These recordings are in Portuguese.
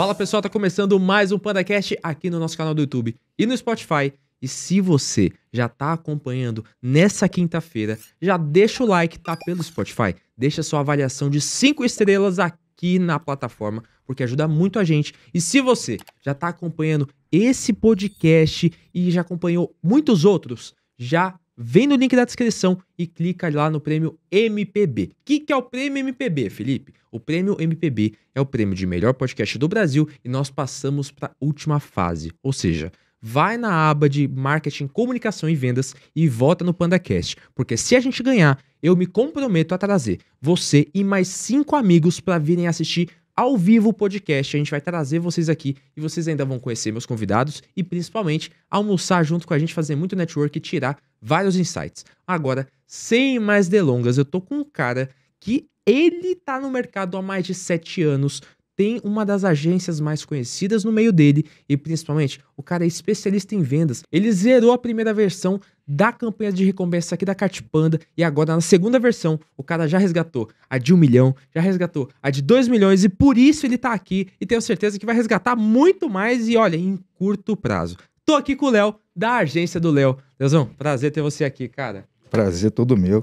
Fala pessoal, tá começando mais um PandaCast aqui no nosso canal do YouTube e no Spotify. E se você já tá acompanhando nessa quinta-feira, já deixa o like, tá pelo Spotify, deixa sua avaliação de 5 estrelas aqui na plataforma, porque ajuda muito a gente. E se você já tá acompanhando esse podcast e já acompanhou muitos outros, já vem no link da descrição e clica lá no prêmio MPB. O que, que é o prêmio MPB, Felipe? O prêmio MPB é o prêmio de melhor podcast do Brasil e nós passamos para a última fase, ou seja, vai na aba de marketing, comunicação e vendas e vota no PandaCast, porque se a gente ganhar, eu me comprometo a trazer você e mais cinco amigos para virem assistir ao vivo o podcast. A gente vai trazer vocês aqui e vocês ainda vão conhecer meus convidados e principalmente almoçar junto com a gente, fazer muito network e tirar vários insights. Agora, sem mais delongas, eu tô com um cara que ele tá no mercado há mais de 7 anos, tem uma das agências mais conhecidas no meio dele e principalmente o cara é especialista em vendas. Ele zerou a primeira versão da campanha de recompensa aqui da Panda e agora na segunda versão o cara já resgatou a de um milhão, já resgatou a de dois milhões e por isso ele tá aqui e tenho certeza que vai resgatar muito mais e olha, em curto prazo. Tô aqui com o Léo da agência do Léo. Leozão, prazer ter você aqui, cara. Prazer todo meu.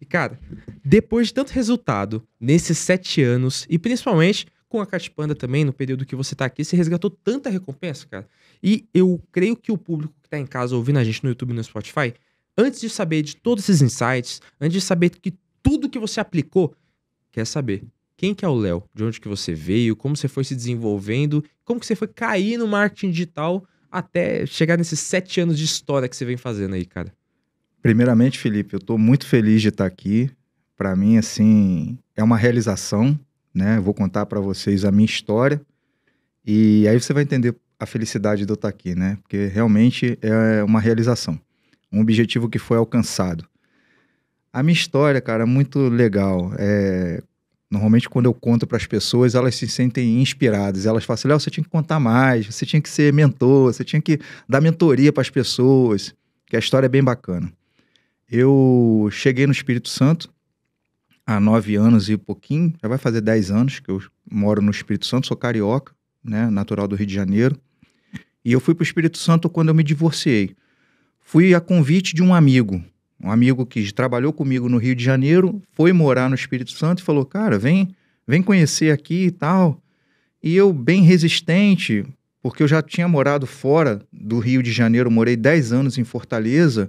E cara, depois de tanto resultado nesses sete anos e principalmente com a Catipanda também, no período que você está aqui, você resgatou tanta recompensa, cara. E eu creio que o público que está em casa ouvindo a gente no YouTube e no Spotify, antes de saber de todos esses insights, antes de saber que tudo que você aplicou, quer saber quem que é o Léo, de onde que você veio, como você foi se desenvolvendo, como que você foi cair no marketing digital até chegar nesses sete anos de história que você vem fazendo aí, cara. Primeiramente, Felipe, eu estou muito feliz de estar tá aqui. Para mim, assim, é uma realização né? vou contar para vocês a minha história e aí você vai entender a felicidade de eu estar tá aqui, né? Porque realmente é uma realização, um objetivo que foi alcançado. A minha história, cara, é muito legal. É... Normalmente, quando eu conto para as pessoas, elas se sentem inspiradas. Elas falam assim: Léo, você tinha que contar mais, você tinha que ser mentor, você tinha que dar mentoria para as pessoas. Que a história é bem bacana. Eu cheguei no Espírito Santo há nove anos e pouquinho, já vai fazer dez anos que eu moro no Espírito Santo, sou carioca, né, natural do Rio de Janeiro. E eu fui para o Espírito Santo quando eu me divorciei. Fui a convite de um amigo, um amigo que trabalhou comigo no Rio de Janeiro, foi morar no Espírito Santo e falou: "Cara, vem, vem conhecer aqui e tal". E eu bem resistente, porque eu já tinha morado fora do Rio de Janeiro, morei 10 anos em Fortaleza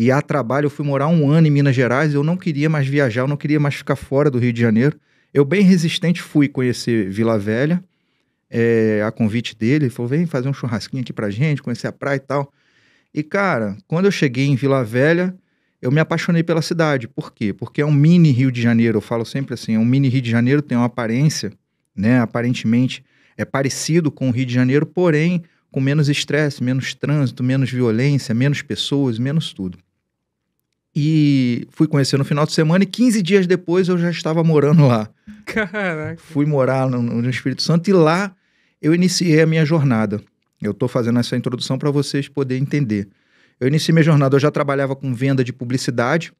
e a trabalho, eu fui morar um ano em Minas Gerais, eu não queria mais viajar, eu não queria mais ficar fora do Rio de Janeiro. Eu, bem resistente, fui conhecer Vila Velha, é, a convite dele, ele falou: vem fazer um churrasquinho aqui pra gente, conhecer a praia e tal. E, cara, quando eu cheguei em Vila Velha, eu me apaixonei pela cidade. Por quê? Porque é um mini Rio de Janeiro. Eu falo sempre assim: é um mini Rio de Janeiro, tem uma aparência, né? Aparentemente é parecido com o Rio de Janeiro, porém com menos estresse, menos trânsito, menos violência, menos pessoas, menos tudo. E fui conhecer no final de semana e 15 dias depois eu já estava morando lá. Caraca. Fui morar no, no Espírito Santo e lá eu iniciei a minha jornada. Eu estou fazendo essa introdução para vocês poderem entender. Eu iniciei minha jornada, eu já trabalhava com venda de publicidade.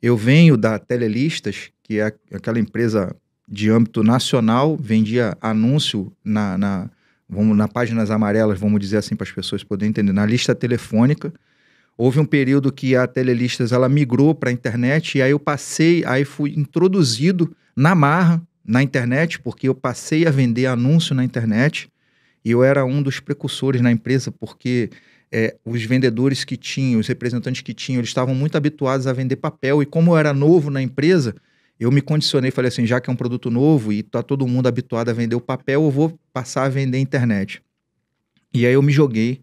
Eu venho da Telelistas, que é aquela empresa de âmbito nacional, vendia anúncio na, na vamos, na páginas amarelas, vamos dizer assim para as pessoas poderem entender, na lista telefônica. Houve um período que a Telelistas ela migrou para a internet e aí eu passei, aí fui introduzido na marra na internet, porque eu passei a vender anúncio na internet e eu era um dos precursores na empresa, porque é, os vendedores que tinham, os representantes que tinham, eles estavam muito habituados a vender papel e como eu era novo na empresa, eu me condicionei, falei assim, já que é um produto novo e tá todo mundo habituado a vender o papel, eu vou passar a vender internet. E aí eu me joguei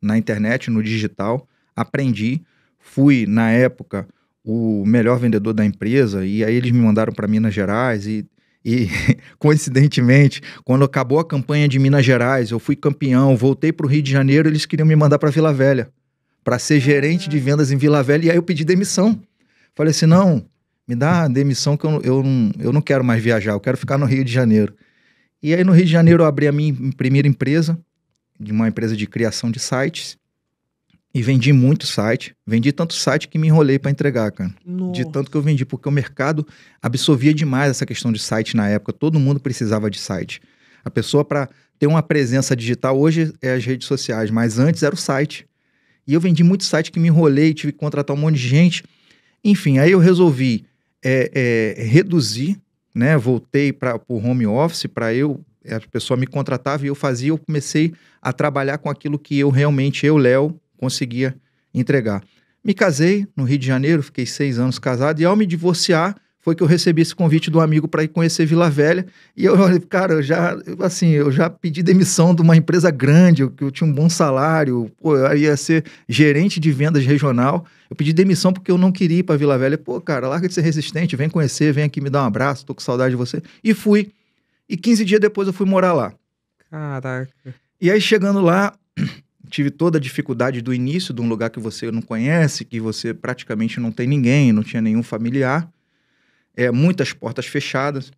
na internet, no digital, aprendi, fui na época o melhor vendedor da empresa e aí eles me mandaram para Minas Gerais e e coincidentemente, quando acabou a campanha de Minas Gerais, eu fui campeão, voltei para o Rio de Janeiro, eles queriam me mandar para Vila Velha, para ser gerente de vendas em Vila Velha, e aí eu pedi demissão. Falei assim: não, me dá demissão que eu, eu, não, eu não quero mais viajar, eu quero ficar no Rio de Janeiro. E aí no Rio de Janeiro eu abri a minha primeira empresa, de uma empresa de criação de sites, e vendi muito site. Vendi tanto site que me enrolei para entregar, cara. Nossa. De tanto que eu vendi, porque o mercado absorvia demais essa questão de site na época. Todo mundo precisava de site. A pessoa, para ter uma presença digital, hoje é as redes sociais, mas antes era o site. E eu vendi muito site que me enrolei, tive que contratar um monte de gente. Enfim, aí eu resolvi é, é, reduzir, né? Voltei para o home office para eu a pessoa me contratava e eu fazia, eu comecei a trabalhar com aquilo que eu realmente, eu, Léo, conseguia entregar. Me casei no Rio de Janeiro, fiquei seis anos casado, e ao me divorciar, foi que eu recebi esse convite do amigo para ir conhecer Vila Velha. E eu falei, cara, eu já, assim, eu já pedi demissão de uma empresa grande, eu, eu tinha um bom salário, pô, eu ia ser gerente de vendas regional. Eu pedi demissão porque eu não queria ir para Vila Velha. Pô, cara, larga de ser resistente, vem conhecer, vem aqui me dar um abraço, tô com saudade de você. E fui. E 15 dias depois eu fui morar lá. Caraca. E aí chegando lá, tive toda a dificuldade do início de um lugar que você não conhece, que você praticamente não tem ninguém, não tinha nenhum familiar, é, muitas portas fechadas.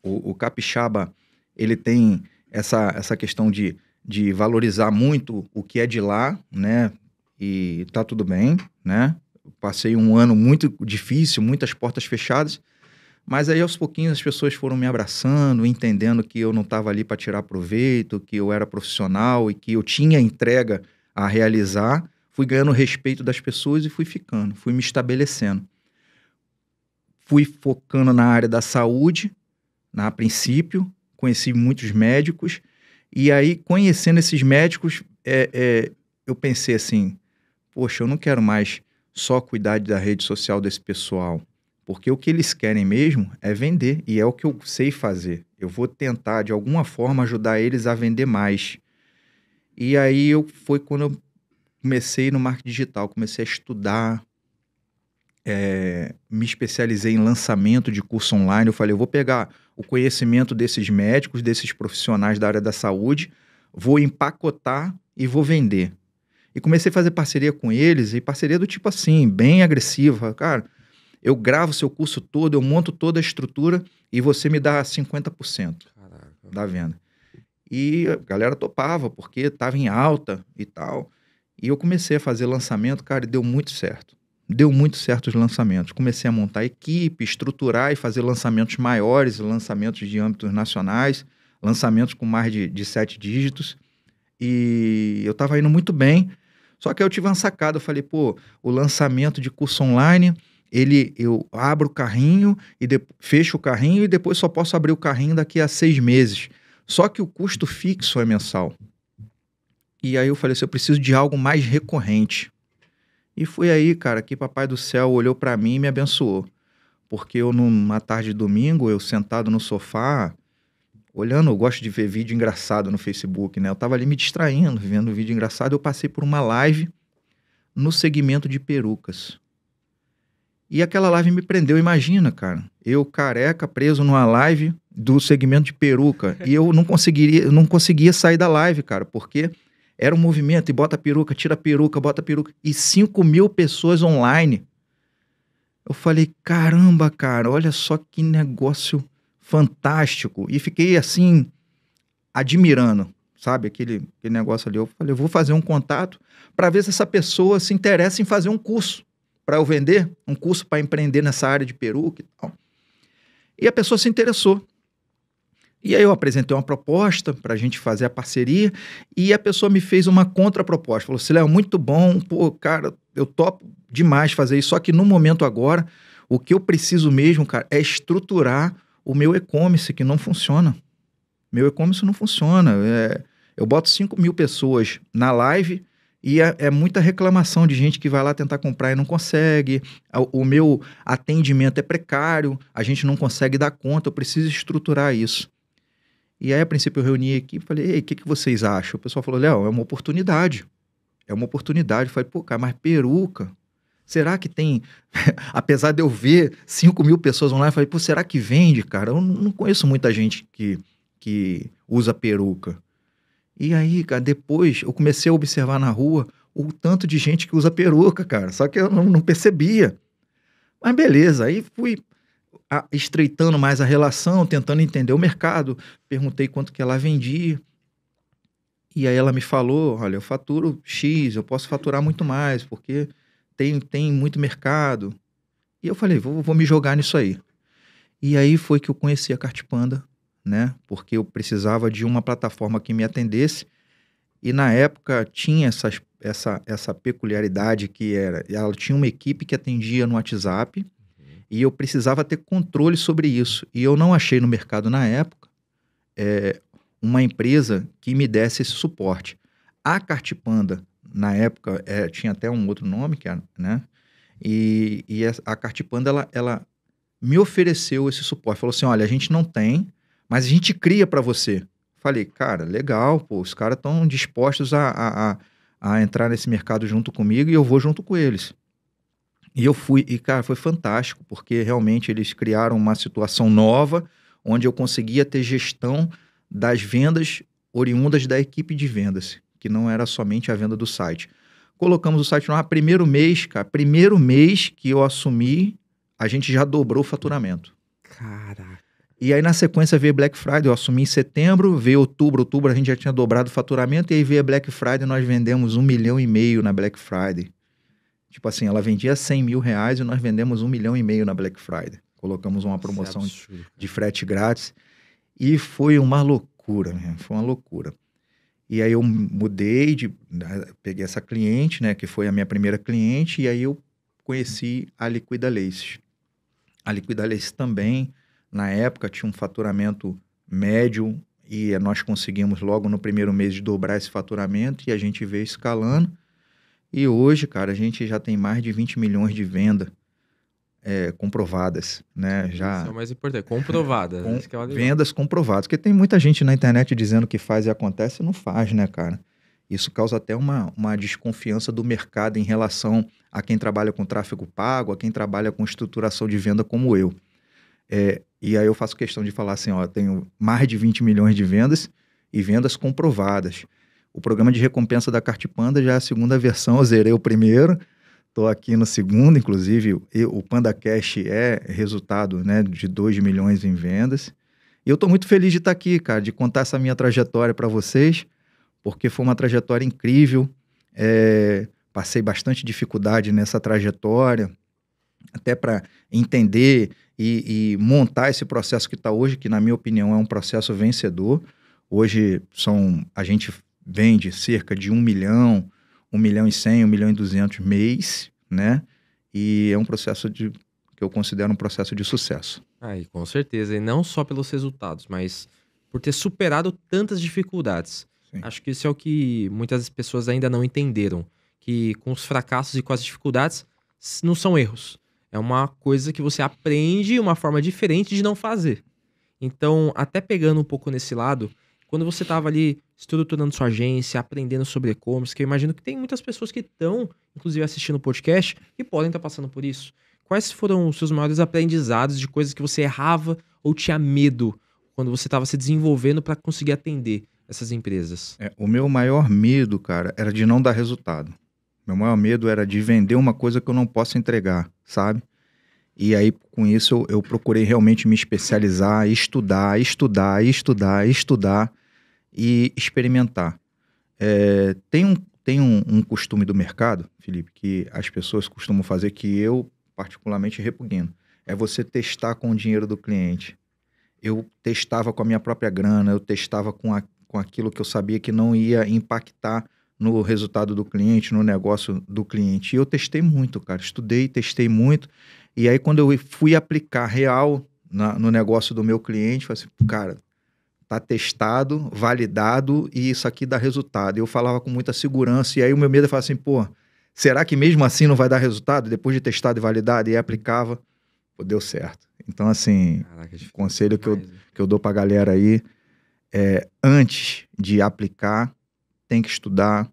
O, o capixaba ele tem essa, essa questão de, de valorizar muito o que é de lá, né? E tá tudo bem, né? Passei um ano muito difícil, muitas portas fechadas, mas aí aos pouquinhos as pessoas foram me abraçando, entendendo que eu não estava ali para tirar proveito, que eu era profissional e que eu tinha entrega a realizar. Fui ganhando respeito das pessoas e fui ficando, fui me estabelecendo. Fui focando na área da saúde, na, né, a princípio, conheci muitos médicos. E aí, conhecendo esses médicos, é, é, eu pensei assim: poxa, eu não quero mais só cuidar da rede social desse pessoal. Porque o que eles querem mesmo é vender, e é o que eu sei fazer. Eu vou tentar, de alguma forma, ajudar eles a vender mais. E aí eu, foi quando eu comecei no marketing digital, comecei a estudar, é, me especializei em lançamento de curso online. Eu falei, eu vou pegar o conhecimento desses médicos, desses profissionais da área da saúde, vou empacotar e vou vender. E comecei a fazer parceria com eles, e parceria do tipo assim, bem agressiva. Cara, eu gravo seu curso todo, eu monto toda a estrutura e você me dá 50% Caraca. da venda. E a galera topava, porque estava em alta e tal. E eu comecei a fazer lançamento, cara, e deu muito certo. Deu muito certo os lançamentos. Comecei a montar equipe, estruturar e fazer lançamentos maiores, lançamentos de âmbitos nacionais, lançamentos com mais de, de sete dígitos. E eu estava indo muito bem. Só que aí eu tive uma sacada. Eu falei, pô, o lançamento de curso online ele eu abro o carrinho e de, fecho o carrinho e depois só posso abrir o carrinho daqui a seis meses. Só que o custo fixo é mensal. E aí eu falei assim, eu preciso de algo mais recorrente. E foi aí, cara, que Papai do Céu olhou para mim e me abençoou. Porque eu, numa tarde de domingo, eu sentado no sofá, olhando, eu gosto de ver vídeo engraçado no Facebook, né? Eu tava ali me distraindo, vendo vídeo engraçado, eu passei por uma live no segmento de perucas. E aquela live me prendeu, imagina, cara. Eu careca, preso numa live do segmento de peruca. e eu não conseguiria, não conseguia sair da live, cara, porque era um movimento e bota peruca, tira peruca, bota peruca. E 5 mil pessoas online. Eu falei, caramba, cara, olha só que negócio fantástico. E fiquei assim, admirando, sabe? Aquele, aquele negócio ali. Eu falei, eu vou fazer um contato para ver se essa pessoa se interessa em fazer um curso para eu vender, um curso para empreender nessa área de peruca e tal. E a pessoa se interessou. E aí eu apresentei uma proposta para a gente fazer a parceria e a pessoa me fez uma contraproposta. Falou assim, Léo, muito bom, pô, cara, eu topo demais fazer isso, só que no momento agora, o que eu preciso mesmo, cara, é estruturar o meu e-commerce, que não funciona. Meu e-commerce não funciona. É, eu boto 5 mil pessoas na live, e é, é, muita reclamação de gente que vai lá tentar comprar e não consegue. O, o, meu atendimento é precário, a gente não consegue dar conta, eu preciso estruturar isso. E aí, a princípio, eu reuni a equipe e falei: Ei, o que, que vocês acham? O pessoal falou: Léo, é uma oportunidade. É uma oportunidade. Eu falei: pô, cara, mas peruca. Será que tem, apesar de eu ver 5 mil pessoas online, eu falei, pô, será que vende, cara? Eu não conheço muita gente que, que usa peruca. E aí, cara, depois eu comecei a observar na rua o tanto de gente que usa peruca, cara. Só que eu não, não percebia. Mas beleza, aí fui a, estreitando mais a relação, tentando entender o mercado. Perguntei quanto que ela vendia. E aí ela me falou, olha, eu faturo X, eu posso faturar muito mais, porque tem, tem muito mercado. E eu falei, vou, vou me jogar nisso aí. E aí foi que eu conheci a Cartipanda né? Porque eu precisava de uma plataforma que me atendesse. E na época tinha essas, essa, essa peculiaridade que era, ela tinha uma equipe que atendia no WhatsApp uhum. e eu precisava ter controle sobre isso. E eu não achei no mercado na época é, uma empresa que me desse esse suporte. A Cartipanda, na época, é, tinha até um outro nome, que era, né? E, e a Cartipanda, ela, ela me ofereceu esse suporte. Falou assim, olha, a gente não tem, mas a gente cria para você. Falei, cara, legal, pô, os caras estão dispostos a, a, a, entrar nesse mercado junto comigo e eu vou junto com eles. E eu fui, e cara, foi fantástico, porque realmente eles criaram uma situação nova, onde eu conseguia ter gestão das vendas oriundas da equipe de vendas, que não era somente a venda do site. Colocamos o site no ar, primeiro mês, cara, primeiro mês que eu assumi, a gente já dobrou o faturamento. Caraca. E aí, na sequência, veio Black Friday. Eu assumi em setembro, veio outubro. Outubro a gente já tinha dobrado o faturamento. E aí veio Black Friday, nós vendemos um milhão e meio na Black Friday. Tipo assim, ela vendia 100 mil reais e nós vendemos um milhão e meio na Black Friday. Colocamos uma é promoção de frete grátis. E foi uma loucura, né? foi uma loucura. E aí eu mudei, de, né, peguei essa cliente, né, que foi a minha primeira cliente, e aí eu conheci a Liquida Lace. A Liquida Lace também na época tinha um faturamento médio e nós conseguimos logo no primeiro mês dobrar esse faturamento e a gente veio escalando. E hoje, cara, a gente já tem mais de 20 milhões de vendas é, comprovadas, né? Já... Isso é o mais importante, comprovadas. Com... É vendas comprovadas, porque tem muita gente na internet dizendo que faz e acontece e não faz, né, cara? Isso causa até uma, uma desconfiança do mercado em relação a quem trabalha com tráfego pago, a quem trabalha com estruturação de venda como eu. É, e aí eu faço questão de falar assim, ó, tenho mais de 20 milhões de vendas e vendas comprovadas. O programa de recompensa da Panda já é a segunda versão, eu zerei o primeiro, estou aqui no segundo, inclusive o Panda Cash é resultado né, de 2 milhões em vendas. E eu estou muito feliz de estar tá aqui, cara, de contar essa minha trajetória para vocês, porque foi uma trajetória incrível, é, passei bastante dificuldade nessa trajetória, até para entender e, e, montar esse processo que está hoje, que na minha opinião é um processo vencedor. Hoje são a gente vende cerca de um milhão, um milhão e cem, um milhão e duzentos mês, né? E é um processo de que eu considero um processo de sucesso. Aí, com certeza, e não só pelos resultados, mas por ter superado tantas dificuldades. Sim. Acho que isso é o que muitas pessoas ainda não entenderam, que com os fracassos e com as dificuldades não são erros, é uma coisa que você aprende uma forma diferente de não fazer. Então, até pegando um pouco nesse lado, quando você estava ali estruturando sua agência, aprendendo sobre e-commerce, que eu imagino que tem muitas pessoas que estão, inclusive, assistindo o podcast e podem estar tá passando por isso. Quais foram os seus maiores aprendizados de coisas que você errava ou tinha medo quando você estava se desenvolvendo para conseguir atender essas empresas? É, o meu maior medo, cara, era de não dar resultado. Meu maior medo era de vender uma coisa que eu não posso entregar, sabe? E aí, com isso, eu, procurei realmente me especializar, estudar, estudar, estudar, estudar e experimentar. É, tem um, tem um, um, costume do mercado, Felipe, que as pessoas costumam fazer, que eu particularmente repugno. É você testar com o dinheiro do cliente. Eu testava com a minha própria grana, eu testava com, a, com aquilo que eu sabia que não ia impactar no resultado do cliente, no negócio do cliente. E eu testei muito, cara. Estudei, testei muito. E aí, quando eu fui aplicar real na, no negócio do meu cliente, falei assim, cara, tá testado, validado e isso aqui dá resultado. Eu falava com muita segurança. E aí, o meu medo é falar assim, pô, será que mesmo assim não vai dar resultado? Depois de testado e validado, e aplicava, pô, deu certo. Então, assim, Caraca, o conselho que eu, que eu dou pra galera aí é antes de aplicar, tem que estudar,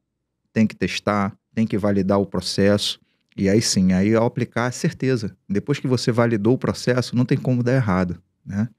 tem que testar, tem que validar o processo. E aí sim, aí ao aplicar, certeza. Depois que você validou o processo, não tem como dar errado, né?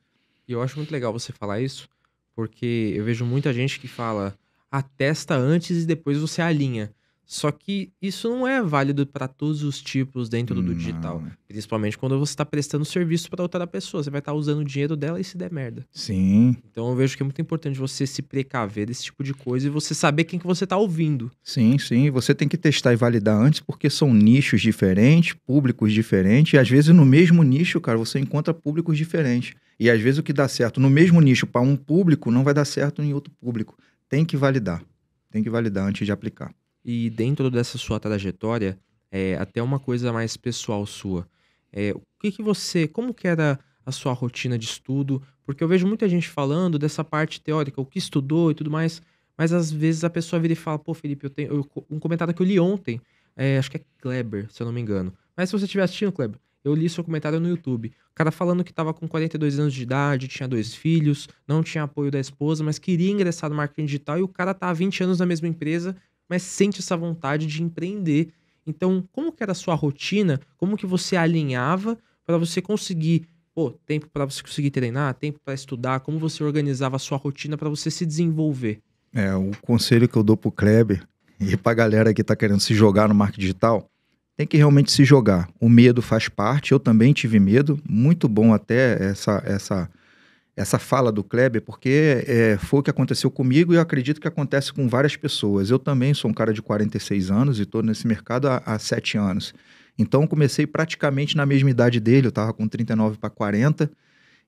E eu acho muito legal você falar isso, porque eu vejo muita gente que fala, atesta ah, antes e depois você alinha. Só que isso não é válido para todos os tipos dentro do não. digital. Principalmente quando você está prestando serviço para outra pessoa. Você vai estar tá usando o dinheiro dela e se der merda. Sim. Então eu vejo que é muito importante você se precaver desse tipo de coisa e você saber quem que você está ouvindo. Sim, sim. Você tem que testar e validar antes, porque são nichos diferentes, públicos diferentes. E às vezes no mesmo nicho, cara, você encontra públicos diferentes. E às vezes o que dá certo no mesmo nicho para um público não vai dar certo em outro público. Tem que validar. Tem que validar antes de aplicar. E dentro dessa sua trajetória, é, até uma coisa mais pessoal sua. É, o que, que você, como que era a sua rotina de estudo? Porque eu vejo muita gente falando dessa parte teórica, o que estudou e tudo mais, mas às vezes a pessoa vira e fala, pô, Felipe, eu tenho eu, um comentário que eu li ontem, é, acho que é Kleber, se eu não me engano. Mas se você estiver assistindo, Kleber, eu li seu comentário no YouTube. O cara falando que estava com 42 anos de idade, tinha dois filhos, não tinha apoio da esposa, mas queria ingressar no marketing digital e o cara tá há 20 anos na mesma empresa mas sente essa vontade de empreender. Então, como que era a sua rotina? Como que você alinhava para você conseguir, pô, tempo para você conseguir treinar, tempo para estudar, como você organizava a sua rotina para você se desenvolver? É, o conselho que eu dou pro Kleber e pra galera que tá querendo se jogar no marketing digital, tem que realmente se jogar. O medo faz parte, eu também tive medo, muito bom até essa essa essa fala do Kleber, porque é, foi o que aconteceu comigo e eu acredito que acontece com várias pessoas. Eu também sou um cara de 46 anos e estou nesse mercado há, há 7 anos. Então, comecei praticamente na mesma idade dele, eu estava com 39 para 40.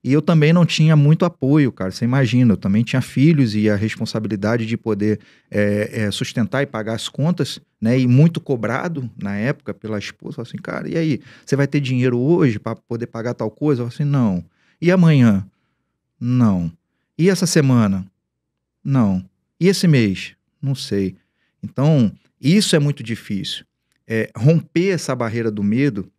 E eu também não tinha muito apoio, cara. Você imagina, eu também tinha filhos e a responsabilidade de poder é, é, sustentar e pagar as contas, né? E muito cobrado na época pela esposa. assim, cara, e aí? Você vai ter dinheiro hoje para poder pagar tal coisa? Eu assim, não. E amanhã? Não. E essa semana? Não. E esse mês? Não sei. Então, isso é muito difícil. É, romper essa barreira do medo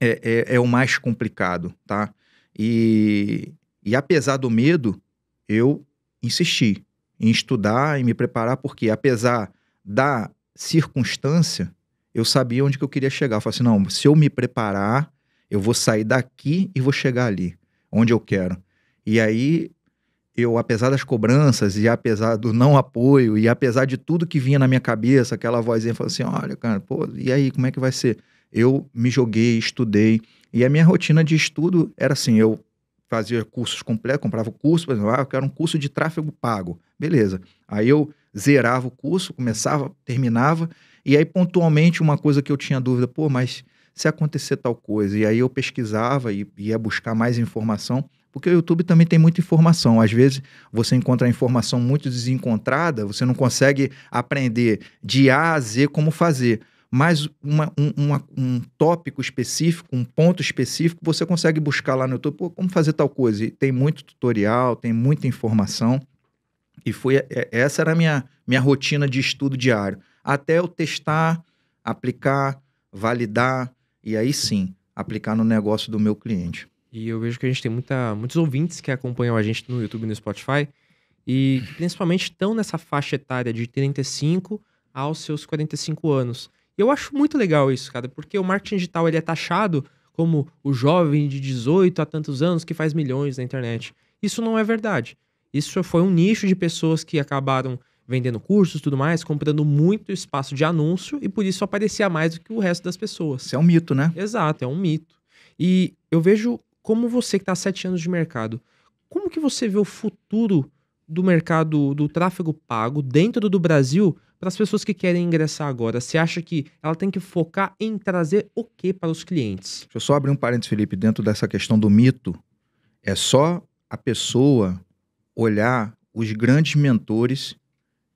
é, é, é, o mais complicado, tá? E, e apesar do medo, eu insisti em estudar e me preparar, porque apesar da circunstância, eu sabia onde que eu queria chegar. Eu falei assim, não, se eu me preparar, eu vou sair daqui e vou chegar ali, onde eu quero. E aí eu, apesar das cobranças e apesar do não apoio e apesar de tudo que vinha na minha cabeça, aquela vozinha falando assim, olha, cara, pô, e aí, como é que vai ser? Eu me joguei, estudei, e a minha rotina de estudo era assim, eu fazia cursos completos, comprava o curso, por exemplo, ah, eu quero um curso de tráfego pago. Beleza. Aí eu zerava o curso, começava, terminava, e aí pontualmente uma coisa que eu tinha dúvida, pô, mas se acontecer tal coisa, e aí eu pesquisava e ia buscar mais informação, porque o YouTube também tem muita informação. Às vezes você encontra a informação muito desencontrada, você não consegue aprender de A a Z como fazer. Mas uma, um, uma, um tópico específico, um ponto específico, você consegue buscar lá no YouTube como fazer tal coisa. E tem muito tutorial, tem muita informação. E foi é, é, essa era a minha, minha rotina de estudo diário. Até eu testar, aplicar, validar e aí sim aplicar no negócio do meu cliente. E eu vejo que a gente tem muita, muitos ouvintes que acompanham a gente no YouTube e no Spotify e principalmente estão nessa faixa etária de 35 aos seus 45 anos. Eu acho muito legal isso, cara, porque o marketing digital ele é taxado como o jovem de 18 a tantos anos que faz milhões na internet. Isso não é verdade. Isso foi um nicho de pessoas que acabaram vendendo cursos, tudo mais, comprando muito espaço de anúncio e por isso aparecia mais do que o resto das pessoas. Isso é um mito, né? Exato, é um mito. E eu vejo como você que está há sete anos de mercado, como que você vê o futuro do mercado do tráfego pago dentro do Brasil para as pessoas que querem ingressar agora? Você acha que ela tem que focar em trazer o que para os clientes? Deixa eu só abrir um parênteses, Felipe, dentro dessa questão do mito. É só a pessoa olhar os grandes mentores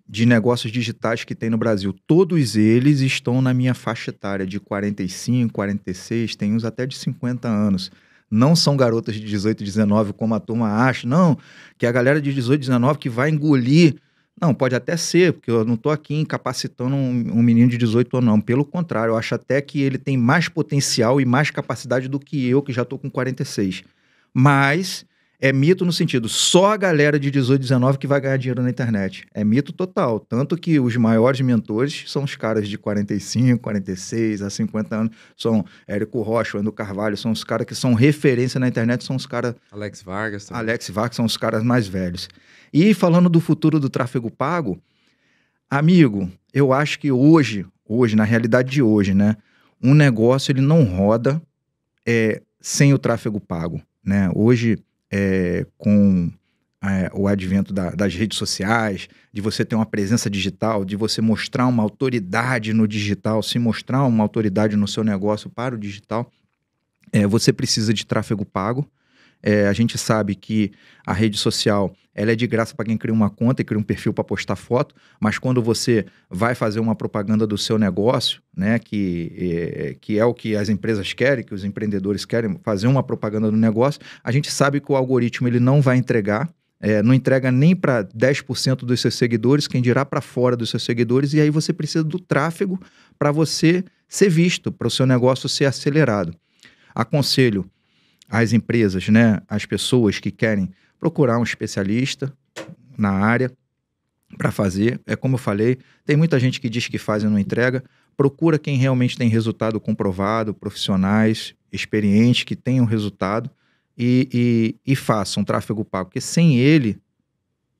de negócios digitais que tem no Brasil. Todos eles estão na minha faixa etária de 45, 46, tem uns até de 50 anos não são garotas de 18 19 como a turma acha, não, que é a galera de 18 19 que vai engolir. Não, pode até ser, porque eu não estou aqui incapacitando um, um, menino de 18 ou não. Pelo contrário, eu acho até que ele tem mais potencial e mais capacidade do que eu, que já estou com 46. Mas é mito no sentido, só a galera de 18, 19 que vai ganhar dinheiro na internet. É mito total. Tanto que os maiores mentores são os caras de 45, 46 a 50 anos. São Érico Rocha, Ando Carvalho, são os caras que são referência na internet, são os caras. Alex Vargas. Também. Alex Vargas são os caras mais velhos. E falando do futuro do tráfego pago, amigo, eu acho que hoje, hoje, na realidade de hoje, né? Um negócio ele não roda é, sem o tráfego pago. Né? Hoje é, com é, o advento da, das redes sociais, de você ter uma presença digital, de você mostrar uma autoridade no digital, se mostrar uma autoridade no seu negócio para o digital, é, você precisa de tráfego pago é, a gente sabe que a rede social ela é de graça para quem cria uma conta e cria um perfil para postar foto, mas quando você vai fazer uma propaganda do seu negócio, né, que, é, que é o que as empresas querem, que os empreendedores querem, fazer uma propaganda do negócio, a gente sabe que o algoritmo ele não vai entregar é, não entrega nem para 10% dos seus seguidores, quem dirá para fora dos seus seguidores, e aí você precisa do tráfego para você ser visto, para o seu negócio ser acelerado. Aconselho as empresas, né, as pessoas que querem procurar um especialista na área para fazer. É como eu falei, tem muita gente que diz que faz e não entrega. Procura quem realmente tem resultado comprovado, profissionais experientes que tenham resultado e, e, e façam tráfego pago, porque sem ele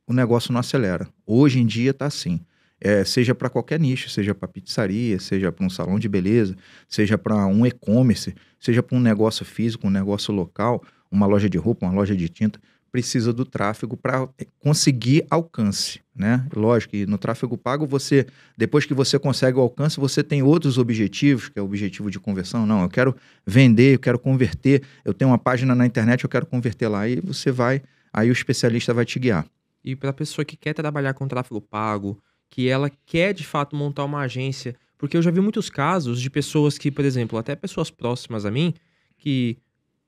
o negócio não acelera. Hoje em dia está assim é, seja para qualquer nicho, seja para pizzaria, seja para um salão de beleza, seja para um e-commerce, seja para um negócio físico, um negócio local, uma loja de roupa, uma loja de tinta, precisa do tráfego para eh, conseguir alcance, né? Lógico que no tráfego pago você, depois que você consegue o alcance, você tem outros objetivos, que é o objetivo de conversão, não, eu quero vender, eu quero converter, eu tenho uma página na internet, eu quero converter lá e você vai, aí o especialista vai te guiar. E para a pessoa que quer trabalhar com tráfego pago, que ela quer de fato montar uma agência. Porque eu já vi muitos casos de pessoas que, por exemplo, até pessoas próximas a mim, que,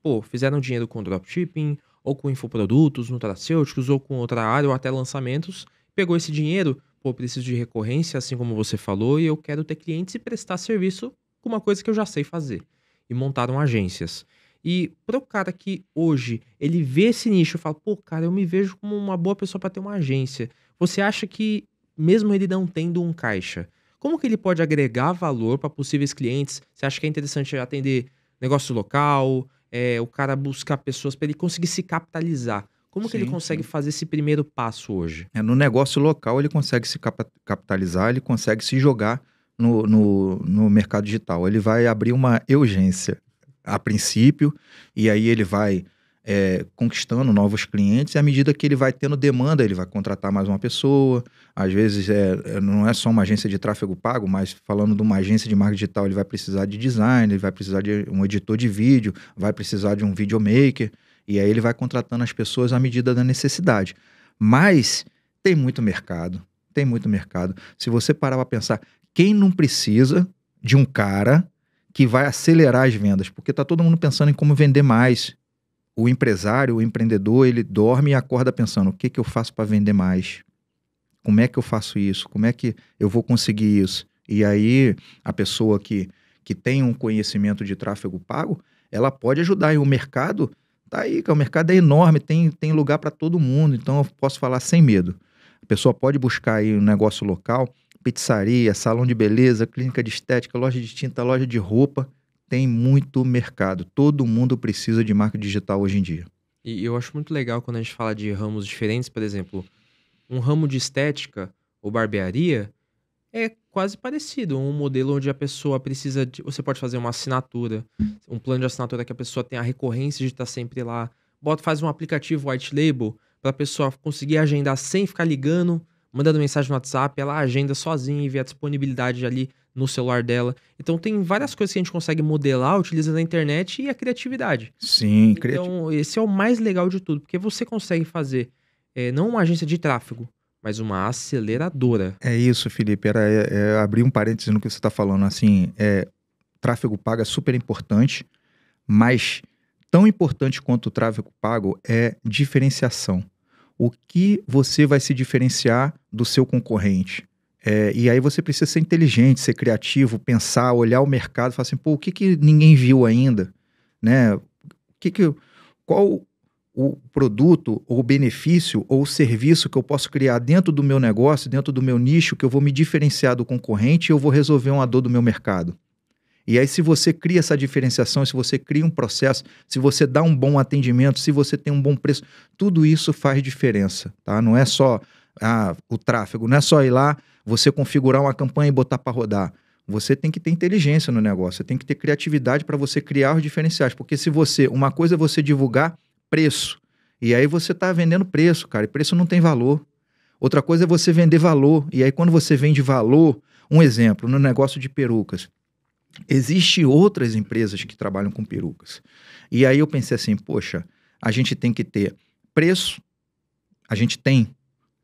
pô, fizeram dinheiro com dropshipping, ou com infoprodutos, nutracêuticos, ou com outra área, ou até lançamentos, pegou esse dinheiro, pô, preciso de recorrência, assim como você falou, e eu quero ter clientes e prestar serviço com uma coisa que eu já sei fazer. E montaram agências. E para o cara que hoje ele vê esse nicho e fala, pô, cara, eu me vejo como uma boa pessoa para ter uma agência. Você acha que mesmo ele não tendo um caixa. Como que ele pode agregar valor para possíveis clientes? Você acha que é interessante atender negócio local, é, o cara buscar pessoas para ele conseguir se capitalizar? Como sim, que ele consegue sim. fazer esse primeiro passo hoje? É, no negócio local, ele consegue se capitalizar, ele consegue se jogar no, no, no mercado digital. Ele vai abrir uma urgência a princípio, e aí ele vai é, conquistando novos clientes e à medida que ele vai tendo demanda, ele vai contratar mais uma pessoa. Às vezes é, é, não é só uma agência de tráfego pago, mas falando de uma agência de marketing digital, ele vai precisar de design, ele vai precisar de um editor de vídeo, vai precisar de um videomaker. E aí ele vai contratando as pessoas à medida da necessidade. Mas tem muito mercado, tem muito mercado. Se você parar para pensar, quem não precisa de um cara que vai acelerar as vendas? Porque está todo mundo pensando em como vender mais, o empresário, o empreendedor, ele dorme e acorda pensando: o que, que eu faço para vender mais? Como é que eu faço isso? Como é que eu vou conseguir isso? E aí, a pessoa que, que tem um conhecimento de tráfego pago, ela pode ajudar. E o mercado tá aí, que o mercado é enorme, tem, tem lugar para todo mundo. Então, eu posso falar sem medo. A pessoa pode buscar aí um negócio local, pizzaria, salão de beleza, clínica de estética, loja de tinta, loja de roupa tem muito mercado. Todo mundo precisa de marca digital hoje em dia. E eu acho muito legal quando a gente fala de ramos diferentes, por exemplo, um ramo de estética ou barbearia é quase parecido, um modelo onde a pessoa precisa de, você pode fazer uma assinatura, um plano de assinatura que a pessoa tem a recorrência de estar sempre lá, bota faz um aplicativo white label para a pessoa conseguir agendar sem ficar ligando, mandando mensagem no WhatsApp, ela agenda sozinha e vê a disponibilidade ali no celular dela. Então tem várias coisas que a gente consegue modelar utilizando a internet e a criatividade. Sim, Então, esse é o mais legal de tudo, porque você consegue fazer é, não uma agência de tráfego, mas uma aceleradora. É isso, Felipe. Era é, é, abrir um parênteses no que você está falando. Assim, é, tráfego pago é super importante, mas tão importante quanto o tráfego pago é diferenciação. O que você vai se diferenciar do seu concorrente? É, e aí você precisa ser inteligente, ser criativo, pensar, olhar o mercado, falar assim, pô, o que, que ninguém viu ainda, né? que que, qual o produto ou benefício ou serviço que eu posso criar dentro do meu negócio, dentro do meu nicho, que eu vou me diferenciar do concorrente e eu vou resolver uma dor do meu mercado. E aí, se você cria essa diferenciação, se você cria um processo, se você dá um bom atendimento, se você tem um bom preço, tudo isso faz diferença, tá? Não é só ah, o tráfego, não é só ir lá você configurar uma campanha e botar para rodar. Você tem que ter inteligência no negócio, você tem que ter criatividade para você criar os diferenciais. Porque se você, uma coisa é você divulgar preço, e aí você está vendendo preço, cara, e preço não tem valor. Outra coisa é você vender valor, e aí quando você vende valor, um exemplo, no negócio de perucas, existem outras empresas que trabalham com perucas. E aí eu pensei assim, poxa, a gente tem que ter preço, a gente tem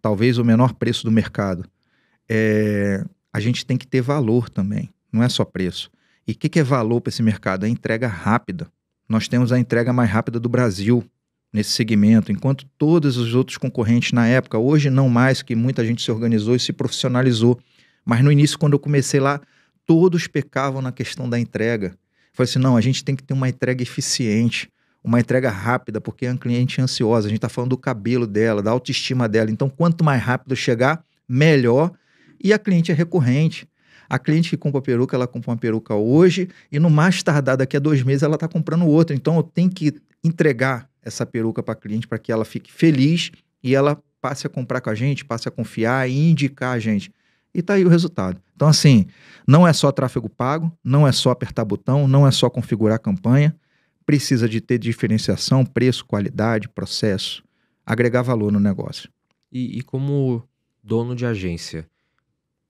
talvez o menor preço do mercado, é, a gente tem que ter valor também, não é só preço. E o que, que é valor para esse mercado? É entrega rápida. Nós temos a entrega mais rápida do Brasil nesse segmento, enquanto todos os outros concorrentes na época, hoje não mais, que muita gente se organizou e se profissionalizou. Mas no início, quando eu comecei lá, todos pecavam na questão da entrega. Falei assim: não, a gente tem que ter uma entrega eficiente, uma entrega rápida, porque é um cliente ansiosa. A gente está falando do cabelo dela, da autoestima dela. Então, quanto mais rápido chegar, melhor e a cliente é recorrente. A cliente que compra peruca, ela compra uma peruca hoje e no mais tardar daqui a dois meses ela está comprando outra. Então eu tenho que entregar essa peruca para a cliente para que ela fique feliz e ela passe a comprar com a gente, passe a confiar e indicar a gente. E está aí o resultado. Então, assim, não é só tráfego pago, não é só apertar botão, não é só configurar campanha. Precisa de ter diferenciação, preço, qualidade, processo, agregar valor no negócio. E, e como dono de agência,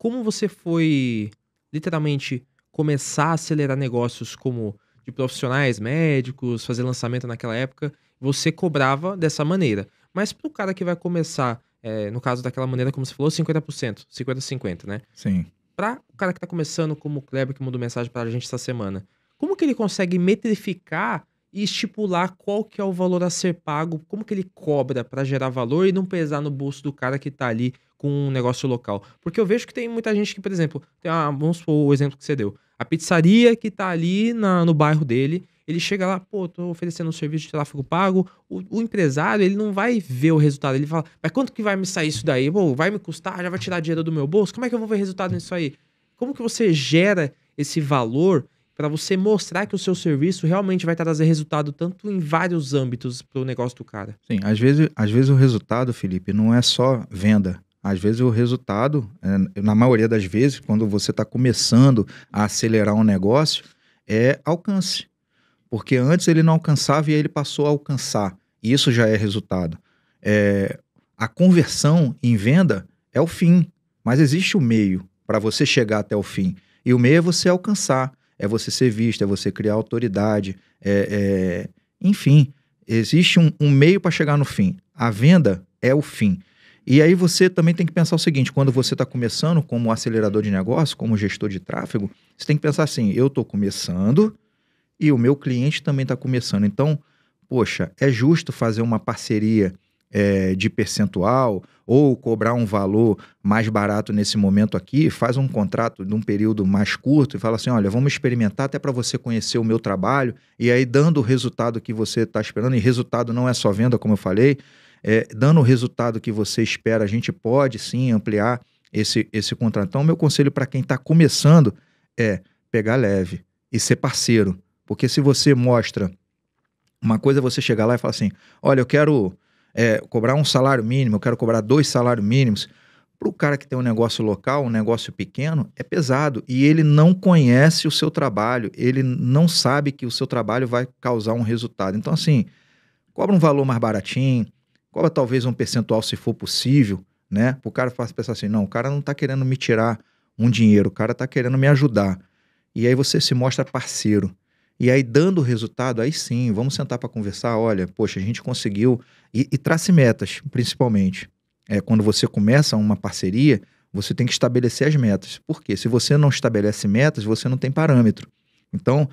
como você foi, literalmente, começar a acelerar negócios como de profissionais, médicos, fazer lançamento naquela época? Você cobrava dessa maneira. Mas para o cara que vai começar, é, no caso daquela maneira, como você falou, 50%, 50-50, né? Sim. Para o cara que está começando, como o Kleber, que mandou mensagem para a gente essa semana, como que ele consegue metrificar e estipular qual que é o valor a ser pago, como que ele cobra para gerar valor e não pesar no bolso do cara que está ali com um negócio local. Porque eu vejo que tem muita gente que, por exemplo, tem, ah, vamos supor o exemplo que você deu. A pizzaria que tá ali na, no bairro dele, ele chega lá, pô, tô oferecendo um serviço de tráfego pago. O, o, empresário, ele não vai ver o resultado. Ele fala, mas quanto que vai me sair isso daí? Pô, vai me custar? Já vai tirar dinheiro do meu bolso? Como é que eu vou ver resultado nisso aí? Como que você gera esse valor para você mostrar que o seu serviço realmente vai trazer resultado tanto em vários âmbitos para o negócio do cara? Sim, às vezes, às vezes o resultado, Felipe, não é só venda. Às vezes o resultado, é, na maioria das vezes, quando você está começando a acelerar um negócio, é alcance. Porque antes ele não alcançava e ele passou a alcançar. E isso já é resultado. É, a conversão em venda é o fim, mas existe o meio para você chegar até o fim. E o meio é você alcançar, é você ser visto, é você criar autoridade, é, é... enfim, existe um, um meio para chegar no fim. A venda é o fim. E aí você também tem que pensar o seguinte: quando você está começando como acelerador de negócio, como gestor de tráfego, você tem que pensar assim: eu estou começando e o meu cliente também está começando. Então, poxa, é justo fazer uma parceria é, de percentual ou cobrar um valor mais barato nesse momento aqui, faz um contrato de um período mais curto e fala assim: olha, vamos experimentar até para você conhecer o meu trabalho, e aí dando o resultado que você está esperando, e resultado não é só venda, como eu falei, é, dando o resultado que você espera, a gente pode sim ampliar esse, esse contrato. Então, meu conselho para quem está começando é pegar leve e ser parceiro. Porque se você mostra uma coisa, você chegar lá e falar assim: olha, eu quero é, cobrar um salário mínimo, eu quero cobrar dois salários mínimos. Para o cara que tem um negócio local, um negócio pequeno, é pesado. E ele não conhece o seu trabalho, ele não sabe que o seu trabalho vai causar um resultado. Então, assim, cobra um valor mais baratinho, cobra é talvez um percentual se for possível, né? O cara faz pensar assim, não, o cara não tá querendo me tirar um dinheiro, o cara tá querendo me ajudar. E aí você se mostra parceiro. E aí, dando resultado, aí sim, vamos sentar para conversar. Olha, poxa, a gente conseguiu. E, e trace metas, principalmente. É, quando você começa uma parceria, você tem que estabelecer as metas. Porque se você não estabelece metas, você não tem parâmetro. Então,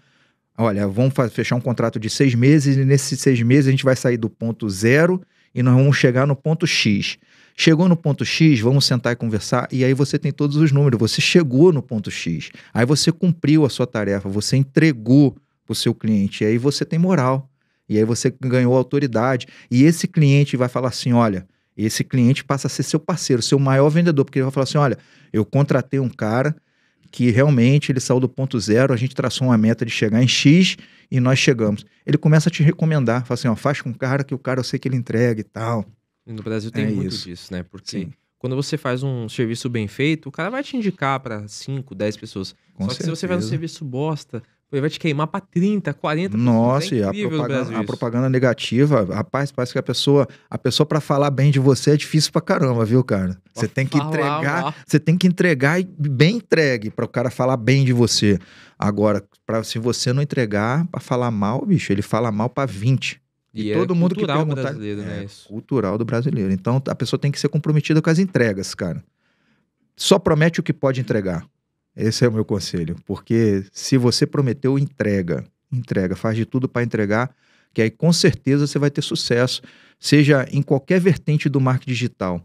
olha, vamos fechar um contrato de seis meses e nesses seis meses a gente vai sair do ponto zero e nós vamos chegar no ponto X. Chegou no ponto X, vamos sentar e conversar, e aí você tem todos os números. Você chegou no ponto X, aí você cumpriu a sua tarefa, você entregou para o seu cliente, e aí você tem moral, e aí você ganhou autoridade. E esse cliente vai falar assim: olha, esse cliente passa a ser seu parceiro, seu maior vendedor, porque ele vai falar assim: olha, eu contratei um cara que realmente ele saiu do ponto zero, a gente traçou uma meta de chegar em X e nós chegamos. Ele começa a te recomendar, fala assim, ó, faz com o cara que o cara eu sei que ele entrega e tal. No Brasil tem é muito isso. disso, né? Porque Sim. quando você faz um serviço bem feito, o cara vai te indicar para 5, 10 pessoas. Com Só certeza. que se você faz um serviço bosta, ele vai te queimar para 30, 40 Nossa, é e a propaganda, a propaganda negativa, rapaz, parece que a pessoa, a pessoa para falar bem de você é difícil pra caramba, viu, cara? Você tem que falar, entregar, você tem que entregar e bem entregue para o cara falar bem de você. Agora, para se você não entregar para falar mal, bicho, ele fala mal para 20. E, e é todo mundo que perguntar, brasileiro, né, é, isso? cultural do brasileiro. Então, a pessoa tem que ser comprometida com as entregas, cara. Só promete o que pode entregar. Esse é o meu conselho, porque se você prometeu, entrega, entrega, faz de tudo para entregar, que aí com certeza você vai ter sucesso, seja em qualquer vertente do marketing digital.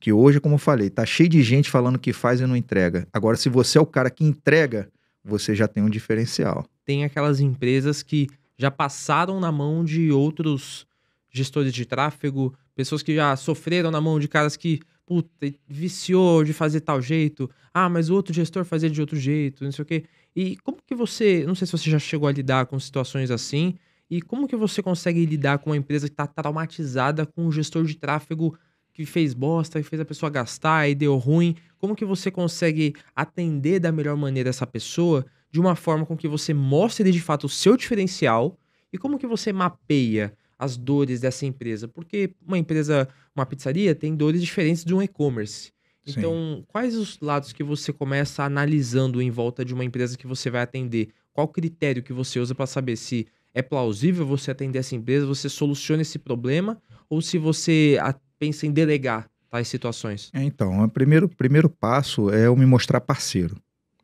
Que hoje, como eu falei, tá cheio de gente falando que faz e não entrega. Agora, se você é o cara que entrega, você já tem um diferencial. Tem aquelas empresas que já passaram na mão de outros gestores de tráfego, pessoas que já sofreram na mão de caras que puta, viciou de fazer tal jeito, ah, mas o outro gestor fazia de outro jeito, não sei o quê. E como que você, não sei se você já chegou a lidar com situações assim, e como que você consegue lidar com uma empresa que está traumatizada com um gestor de tráfego que fez bosta e fez a pessoa gastar e deu ruim? Como que você consegue atender da melhor maneira essa pessoa de uma forma com que você mostre de fato o seu diferencial e como que você mapeia as dores dessa empresa? Porque uma empresa uma pizzaria tem dores diferentes de um e-commerce. Então, Sim. quais os lados que você começa analisando em volta de uma empresa que você vai atender? Qual critério que você usa para saber se é plausível você atender essa empresa, você soluciona esse problema ou se você pensa em delegar tais situações? É, então, o primeiro, primeiro passo é eu me mostrar parceiro,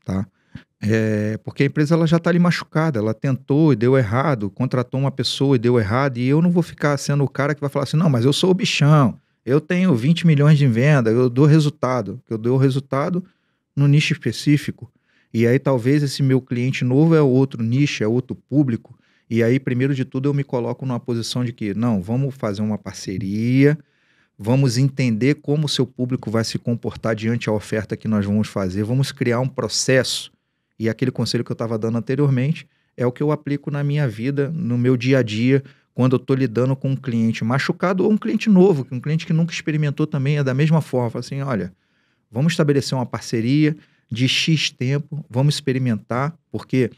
tá? É, porque a empresa ela já está ali machucada, ela tentou e deu errado, contratou uma pessoa e deu errado, e eu não vou ficar sendo o cara que vai falar assim, não, mas eu sou o bichão, eu tenho 20 milhões de venda, eu dou resultado, eu dou resultado no nicho específico. E aí talvez esse meu cliente novo é outro nicho, é outro público. E aí, primeiro de tudo, eu me coloco numa posição de que, não, vamos fazer uma parceria, vamos entender como o seu público vai se comportar diante da oferta que nós vamos fazer, vamos criar um processo. E aquele conselho que eu estava dando anteriormente é o que eu aplico na minha vida, no meu dia a dia, quando eu estou lidando com um cliente machucado ou um cliente novo, um cliente que nunca experimentou também, é da mesma forma. Assim, olha, vamos estabelecer uma parceria de X tempo, vamos experimentar, porque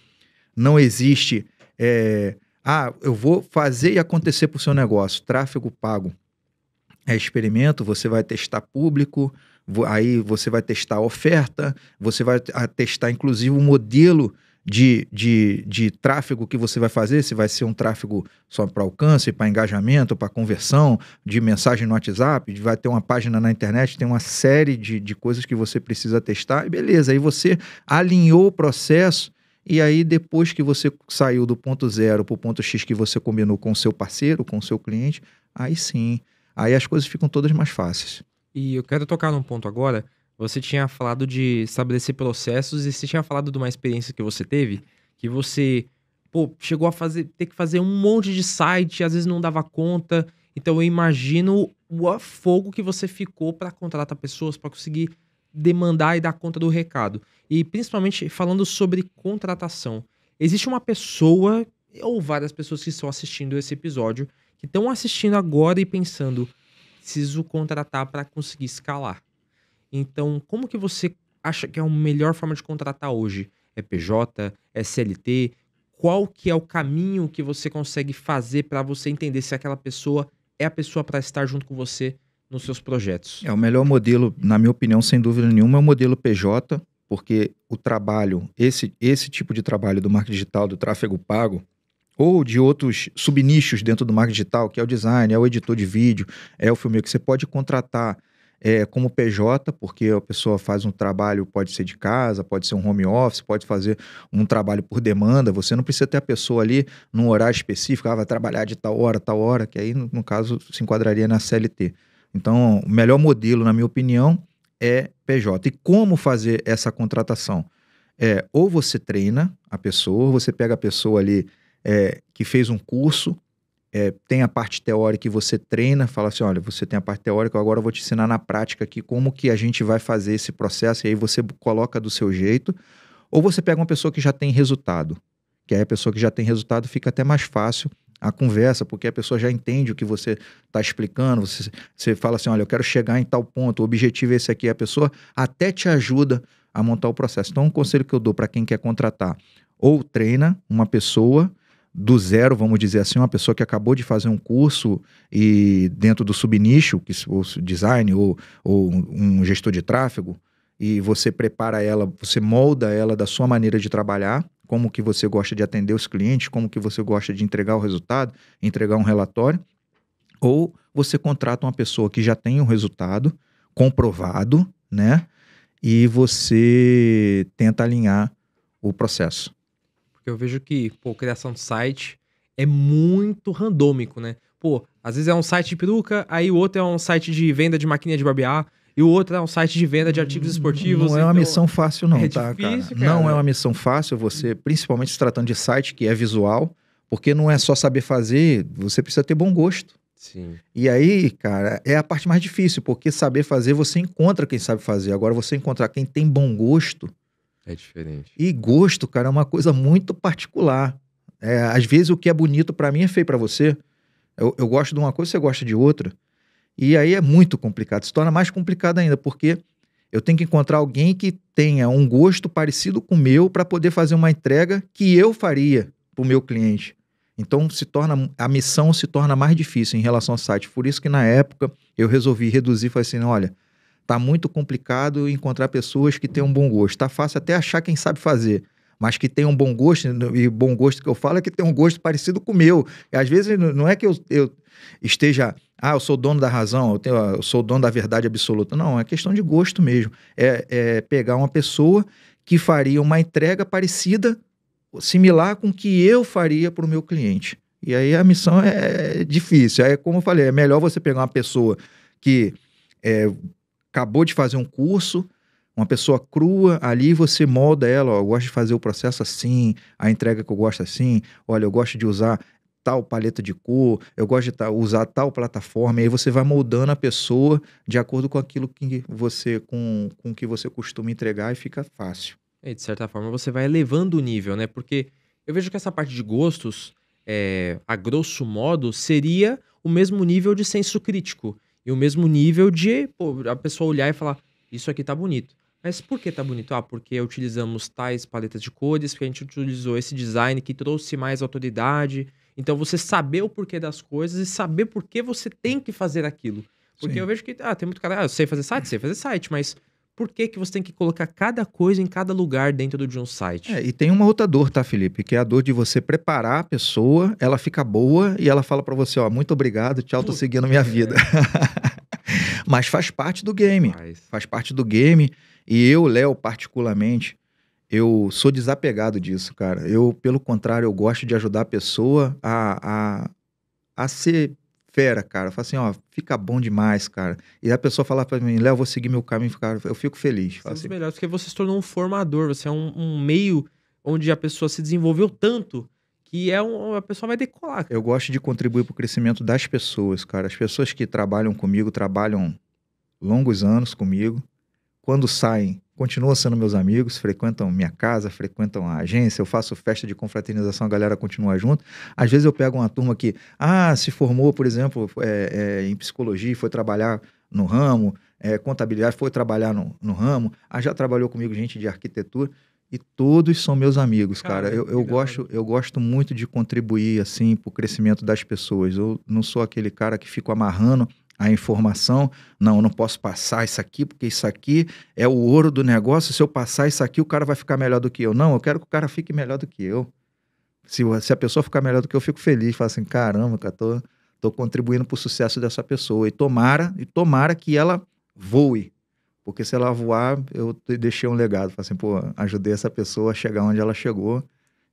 não existe. É, ah, eu vou fazer e acontecer para o seu negócio. Tráfego pago é experimento, você vai testar público, aí você vai testar oferta, você vai testar inclusive o modelo de, de, de tráfego que você vai fazer, se vai ser um tráfego só para alcance, para engajamento, para conversão, de mensagem no WhatsApp, vai ter uma página na internet, tem uma série de, de coisas que você precisa testar, e beleza, aí você alinhou o processo, e aí depois que você saiu do ponto zero para o ponto X que você combinou com o seu parceiro, com o seu cliente, aí sim, aí as coisas ficam todas mais fáceis. E eu quero tocar num ponto agora você tinha falado de estabelecer processos e você tinha falado de uma experiência que você teve, que você pô, chegou a fazer, ter que fazer um monte de site, às vezes não dava conta. Então eu imagino o afogo que você ficou para contratar pessoas, para conseguir demandar e dar conta do recado. E principalmente falando sobre contratação. Existe uma pessoa ou várias pessoas que estão assistindo esse episódio, que estão assistindo agora e pensando, preciso contratar para conseguir escalar. Então, como que você acha que é a melhor forma de contratar hoje? É PJ? É CLT? Qual que é o caminho que você consegue fazer para você entender se aquela pessoa é a pessoa para estar junto com você nos seus projetos? É o melhor modelo, na minha opinião, sem dúvida nenhuma, é o modelo PJ, porque o trabalho, esse, esse tipo de trabalho do marketing digital, do tráfego pago, ou de outros subnichos dentro do marketing digital, que é o design, é o editor de vídeo, é o filme que você pode contratar é, como PJ, porque a pessoa faz um trabalho, pode ser de casa, pode ser um home office, pode fazer um trabalho por demanda. Você não precisa ter a pessoa ali num horário específico, ah, vai trabalhar de tal hora, tal hora, que aí, no, no caso, se enquadraria na CLT. Então, o melhor modelo, na minha opinião, é PJ. E como fazer essa contratação? É, ou você treina a pessoa, ou você pega a pessoa ali é, que fez um curso, é, tem a parte teórica que você treina, fala assim, olha, você tem a parte teórica, agora eu vou te ensinar na prática aqui como que a gente vai fazer esse processo, e aí você coloca do seu jeito, ou você pega uma pessoa que já tem resultado, que aí a pessoa que já tem resultado fica até mais fácil a conversa, porque a pessoa já entende o que você está explicando, você, você fala assim, olha, eu quero chegar em tal ponto, o objetivo é esse aqui, a pessoa até te ajuda a montar o processo. Então, um conselho que eu dou para quem quer contratar, ou treina uma pessoa do zero, vamos dizer assim, uma pessoa que acabou de fazer um curso e dentro do subnicho, que ou design ou, ou um gestor de tráfego, e você prepara ela, você molda ela da sua maneira de trabalhar, como que você gosta de atender os clientes, como que você gosta de entregar o resultado, entregar um relatório, ou você contrata uma pessoa que já tem um resultado comprovado, né? E você tenta alinhar o processo. Porque eu vejo que, pô, criação de site é muito randômico, né? Pô, às vezes é um site de peruca, aí o outro é um site de venda de maquininha de barbear, e o outro é um site de venda de artigos hum, esportivos. Não é uma então missão fácil, não, é tá, difícil, cara? Não é uma missão fácil você, principalmente se tratando de site, que é visual, porque não é só saber fazer, você precisa ter bom gosto. Sim. E aí, cara, é a parte mais difícil, porque saber fazer você encontra quem sabe fazer. Agora, você encontrar quem tem bom gosto é diferente. E gosto, cara, é uma coisa muito particular. É, às vezes o que é bonito para mim é feio para você. Eu, eu gosto de uma coisa, você gosta de outra. E aí é muito complicado. Se torna mais complicado ainda, porque eu tenho que encontrar alguém que tenha um gosto parecido com o meu para poder fazer uma entrega que eu faria para o meu cliente. Então se torna a missão se torna mais difícil em relação ao site. Por isso que na época eu resolvi reduzir, falei assim, olha, Tá muito complicado encontrar pessoas que tenham bom gosto. Tá fácil até achar quem sabe fazer mas que tem um bom gosto, né, e bom gosto que eu falo é que tem um gosto parecido com o meu. E às vezes não é que eu, eu esteja, ah, eu sou dono da razão, eu, tenho, eu sou dono da verdade absoluta. Não, é questão de gosto mesmo. É, é pegar uma pessoa que faria uma entrega parecida, similar com o que eu faria para o meu cliente. E aí a missão é, é difícil. É como eu falei, é melhor você pegar uma pessoa que é, acabou de fazer um curso, uma pessoa crua, ali você molda ela, ó, eu gosto de fazer o processo assim, a entrega que eu gosto assim, olha, eu gosto de usar tal paleta de cor, eu gosto de ta, usar tal plataforma, e aí você vai moldando a pessoa de acordo com aquilo que você, com, com que você costuma entregar e fica fácil. E é, de certa forma você vai elevando o nível, né? Porque eu vejo que essa parte de gostos, é, a grosso modo, seria o mesmo nível de senso crítico. E o mesmo nível de pô, a pessoa olhar e falar: Isso aqui tá bonito. Mas por que tá bonito? Ah, porque utilizamos tais paletas de cores, porque a gente utilizou esse design que trouxe mais autoridade. Então você saber o porquê das coisas e saber por que você tem que fazer aquilo. Porque Sim. eu vejo que ah, tem muito cara, ah, eu sei fazer site, sei fazer site, mas por que, que você tem que colocar cada coisa em cada lugar dentro de um site? É, e tem uma outra dor, tá, Felipe? Que é a dor de você preparar a pessoa, ela fica boa e ela fala para você, ó, muito obrigado, tchau, tô seguindo minha vida. Mas faz parte do game. Faz. faz parte do game. E eu, Léo, particularmente, eu sou desapegado disso, cara. Eu, pelo contrário, eu gosto de ajudar a pessoa a, a, a ser fera, cara. Eu falo assim, ó, fica bom demais, cara. E a pessoa falar para mim, Léo, vou seguir meu caminho, cara, eu fico feliz. Isso é assim. melhor, porque você se tornou um formador, você é um, um meio onde a pessoa se desenvolveu tanto que é um, a pessoa vai decolar. Cara. Eu gosto de contribuir para o crescimento das pessoas, cara. As pessoas que trabalham comigo trabalham longos anos comigo quando saem, continuam sendo meus amigos, frequentam minha casa, frequentam a agência, eu faço festa de confraternização, a galera continua junto. Às vezes eu pego uma turma que, ah, se formou, por exemplo, é, é, em psicologia, foi trabalhar no ramo, é, contabilidade, foi trabalhar no, no ramo, ah, já trabalhou comigo gente de arquitetura, e todos são meus amigos, cara. cara. Eu, eu gosto, eu gosto muito de contribuir, assim, para o crescimento das pessoas. Eu não sou aquele cara que fico amarrando a informação. Não, eu não posso passar isso aqui, porque isso aqui é o ouro do negócio. Se eu passar isso aqui, o cara vai ficar melhor do que eu. Não, eu quero que o cara fique melhor do que eu. Se, se a pessoa ficar melhor do que eu, eu fico feliz. Falo assim, caramba, cara, tô, tô contribuindo pro sucesso dessa pessoa. E tomara, e tomara que ela voe. Porque se ela voar, eu deixei um legado. Falo assim, pô, ajudei essa pessoa a chegar onde ela chegou.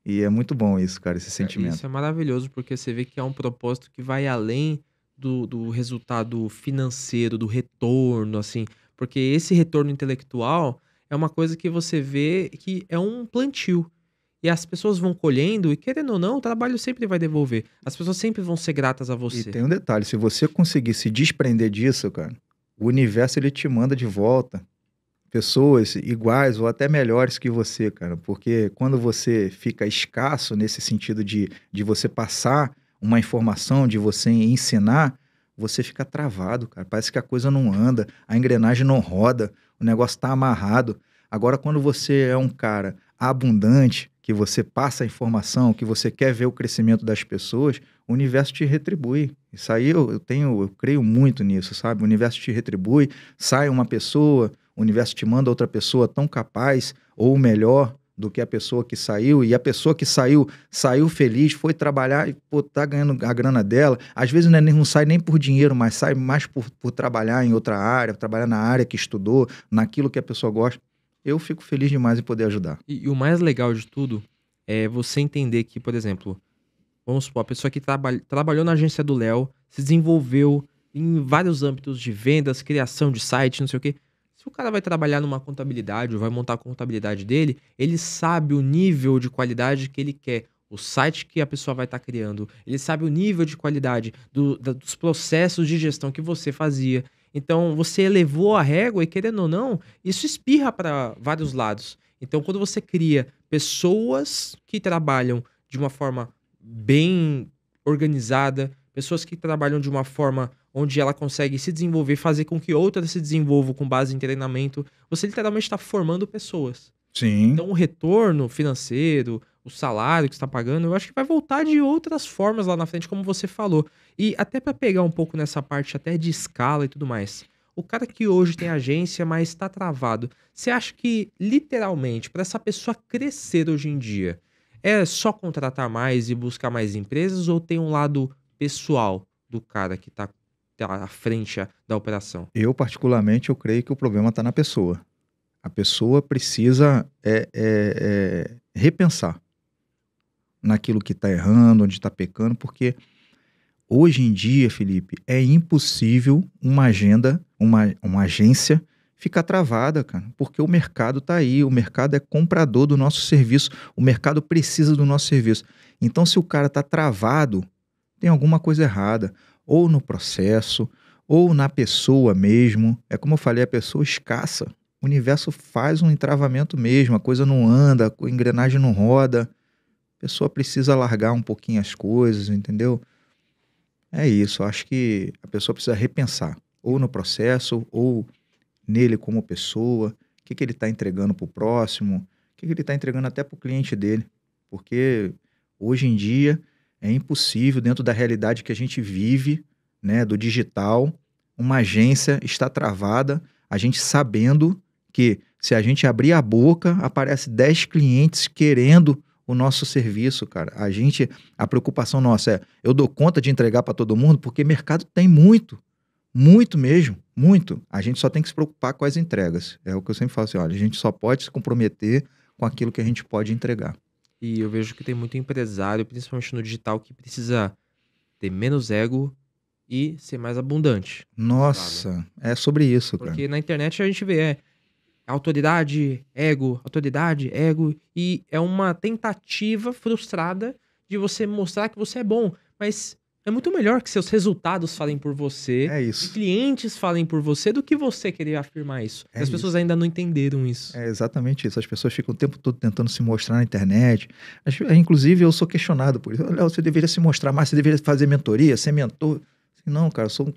E é muito bom isso, cara, esse é, sentimento. Isso é maravilhoso, porque você vê que é um propósito que vai além do, do resultado financeiro, do retorno, assim. Porque esse retorno intelectual é uma coisa que você vê que é um plantio. E as pessoas vão colhendo, e querendo ou não, o trabalho sempre vai devolver. As pessoas sempre vão ser gratas a você. E tem um detalhe: se você conseguir se desprender disso, cara, o universo ele te manda de volta pessoas iguais ou até melhores que você, cara. Porque quando você fica escasso nesse sentido de, de você passar uma informação, de você ensinar, você fica travado, cara. Parece que a coisa não anda, a engrenagem não roda, o negócio está amarrado. Agora, quando você é um cara abundante, que você passa a informação, que você quer ver o crescimento das pessoas, o universo te retribui. Isso aí eu, eu tenho, eu creio muito nisso, sabe? O universo te retribui, sai uma pessoa, o universo te manda outra pessoa tão capaz ou melhor, do que a pessoa que saiu, e a pessoa que saiu, saiu feliz, foi trabalhar e pô, tá ganhando a grana dela. Às vezes não, né, não sai nem por dinheiro, mas sai mais por, por trabalhar em outra área, trabalhar na área que estudou, naquilo que a pessoa gosta. Eu fico feliz demais em poder ajudar. E, e o mais legal de tudo é você entender que, por exemplo, vamos supor, a pessoa que trabalhou na agência do Léo, se desenvolveu em vários âmbitos de vendas, criação de site, não sei o quê se o cara vai trabalhar numa contabilidade ou vai montar a contabilidade dele, ele sabe o nível de qualidade que ele quer. O site que a pessoa vai estar tá criando, ele sabe o nível de qualidade do, da, dos processos de gestão que você fazia. Então, você elevou a régua e, querendo ou não, isso espirra para vários lados. Então, quando você cria pessoas que trabalham de uma forma bem organizada, pessoas que trabalham de uma forma onde ela consegue se desenvolver, fazer com que outras se desenvolvam com base em treinamento. Você literalmente está formando pessoas. Sim. Então o retorno financeiro, o salário que está pagando, eu acho que vai voltar de outras formas lá na frente, como você falou. E até para pegar um pouco nessa parte até de escala e tudo mais. O cara que hoje tem agência, mas está travado. Você acha que literalmente para essa pessoa crescer hoje em dia, é só contratar mais e buscar mais empresas ou tem um lado pessoal do cara que está Tá à frente da operação? Eu, particularmente, eu creio que o problema está na pessoa. A pessoa precisa é, é, é, repensar naquilo que está errando, onde está pecando, porque hoje em dia, Felipe, é impossível uma agenda, uma, uma agência ficar travada, cara, porque o mercado está aí, o mercado é comprador do nosso serviço, o mercado precisa do nosso serviço. Então, se o cara está travado, tem alguma coisa errada ou no processo, ou na pessoa mesmo. É como eu falei, a pessoa escassa. O universo faz um entravamento mesmo, a coisa não anda, a engrenagem não roda. A pessoa precisa largar um pouquinho as coisas, entendeu? É isso, acho que a pessoa precisa repensar, ou no processo, ou nele como pessoa, o que, que ele está entregando para o próximo, o que, que ele está entregando até para o cliente dele. Porque hoje em dia é impossível, dentro da realidade que a gente vive, né, do digital, uma agência está travada, a gente sabendo que se a gente abrir a boca, aparece 10 clientes querendo o nosso serviço, cara. A gente, a preocupação nossa é, eu dou conta de entregar para todo mundo, porque mercado tem muito, muito mesmo, muito. A gente só tem que se preocupar com as entregas. É o que eu sempre falo assim, olha, a gente só pode se comprometer com aquilo que a gente pode entregar. E eu vejo que tem muito empresário, principalmente no digital, que precisa ter menos ego e ser mais abundante. Nossa, sabe? é sobre isso, Porque cara. Porque na internet a gente vê é, autoridade, ego, autoridade, ego, e é uma tentativa frustrada de você mostrar que você é bom, mas é muito melhor que seus resultados falem por você, é isso. clientes falem por você, do que você querer afirmar isso. É as isso. pessoas ainda não entenderam isso. É exatamente isso. As pessoas ficam o tempo todo tentando se mostrar na internet. Inclusive, eu sou questionado por isso. Olha, você deveria se mostrar mais, você deveria fazer mentoria, ser mentor. Não, cara, eu sou um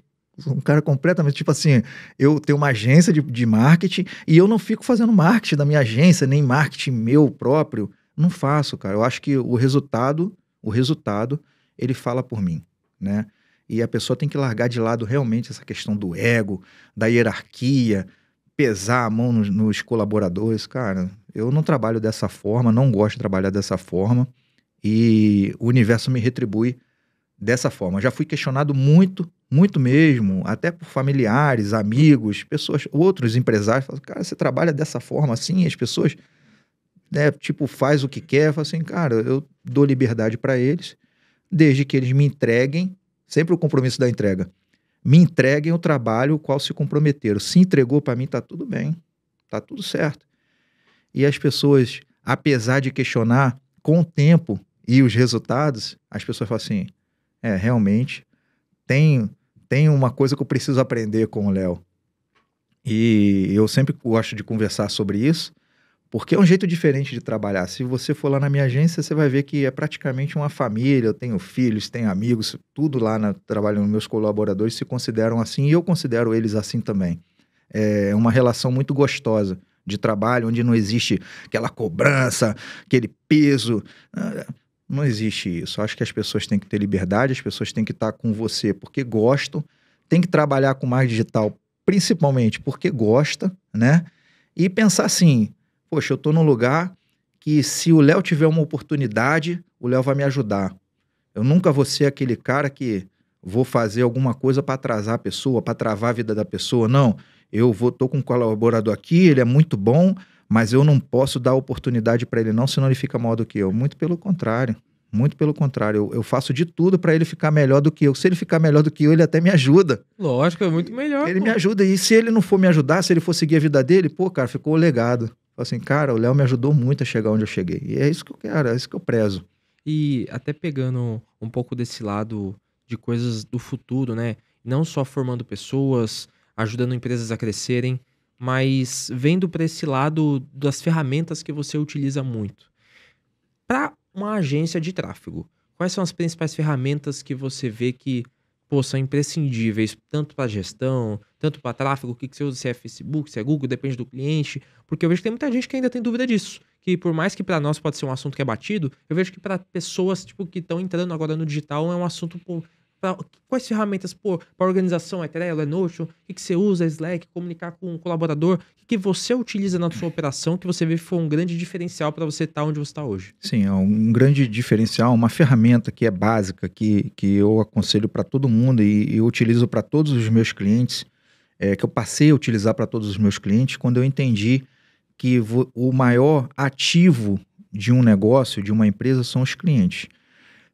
um cara completamente tipo assim, eu tenho uma agência de, de marketing e eu não fico fazendo marketing da minha agência, nem marketing meu próprio. Não faço, cara. Eu acho que o resultado, o resultado, ele fala por mim né? E a pessoa tem que largar de lado realmente essa questão do ego, da hierarquia, pesar a mão nos, nos colaboradores. Cara, eu não trabalho dessa forma, não gosto de trabalhar dessa forma e o universo me retribui dessa forma. Já fui questionado muito, muito mesmo, até por familiares, amigos, pessoas, outros empresários, falam, cara, você trabalha dessa forma assim, as pessoas, né, tipo, faz o que quer, falam assim, cara, eu dou liberdade para eles desde que eles me entreguem, sempre o compromisso da entrega, me entreguem o trabalho o qual se comprometeram. Se entregou para mim, tá tudo bem, tá tudo certo. E as pessoas, apesar de questionar, com o tempo e os resultados, as pessoas falam assim: é, realmente, tem, tem uma coisa que eu preciso aprender com o Léo. E eu sempre gosto de conversar sobre isso, porque é um jeito diferente de trabalhar. Se você for lá na minha agência, você vai ver que é praticamente uma família. Eu tenho filhos, tenho amigos, tudo lá na, trabalho, Meus colaboradores se consideram assim e eu considero eles assim também. É uma relação muito gostosa de trabalho, onde não existe aquela cobrança, aquele peso. Ah, não existe isso. Acho que as pessoas têm que ter liberdade, as pessoas têm que estar com você porque gostam, tem que trabalhar com mais digital, principalmente porque gosta, né? E pensar assim: poxa, eu tô num lugar que se o Léo tiver uma oportunidade, o Léo vai me ajudar. Eu nunca vou ser aquele cara que vou fazer alguma coisa para atrasar a pessoa, para travar a vida da pessoa. Não, eu vou tô com um colaborador aqui, ele é muito bom, mas eu não posso dar oportunidade para ele não, senão ele fica maior do que eu. Muito pelo contrário. Muito pelo contrário, eu, eu faço de tudo para ele ficar melhor do que eu. Se ele ficar melhor do que eu, ele até me ajuda. Lógico, é muito melhor. Ele pô. me ajuda. E se ele não for me ajudar, se ele for seguir a vida dele, pô, cara, ficou o legado. Fala assim, cara, o Léo me ajudou muito a chegar onde eu cheguei. E é isso que eu quero, é isso que eu prezo. E até pegando um pouco desse lado de coisas do futuro, né? Não só formando pessoas, ajudando empresas a crescerem, mas vendo para esse lado das ferramentas que você utiliza muito. Para uma agência de tráfego, quais são as principais ferramentas que você vê que pô, são imprescindíveis tanto para gestão, tanto para tráfego, o que, que você usa, se é Facebook, se é Google, depende do cliente, porque eu vejo que tem muita gente que ainda tem dúvida disso, que por mais que para nós pode ser um assunto que é batido, eu vejo que para pessoas tipo que estão entrando agora no digital é um assunto pô, pra, quais ferramentas para organização é Trello, é Notion, o que, que você usa, é Slack, comunicar com um colaborador, o que, que você utiliza na sua operação que você vê que foi um grande diferencial para você estar tá onde você está hoje? Sim, é um grande diferencial, uma ferramenta que é básica que que eu aconselho para todo mundo e, e utilizo para todos os meus clientes é, que eu passei a utilizar para todos os meus clientes quando eu entendi que o maior ativo de um negócio, de uma empresa, são os clientes.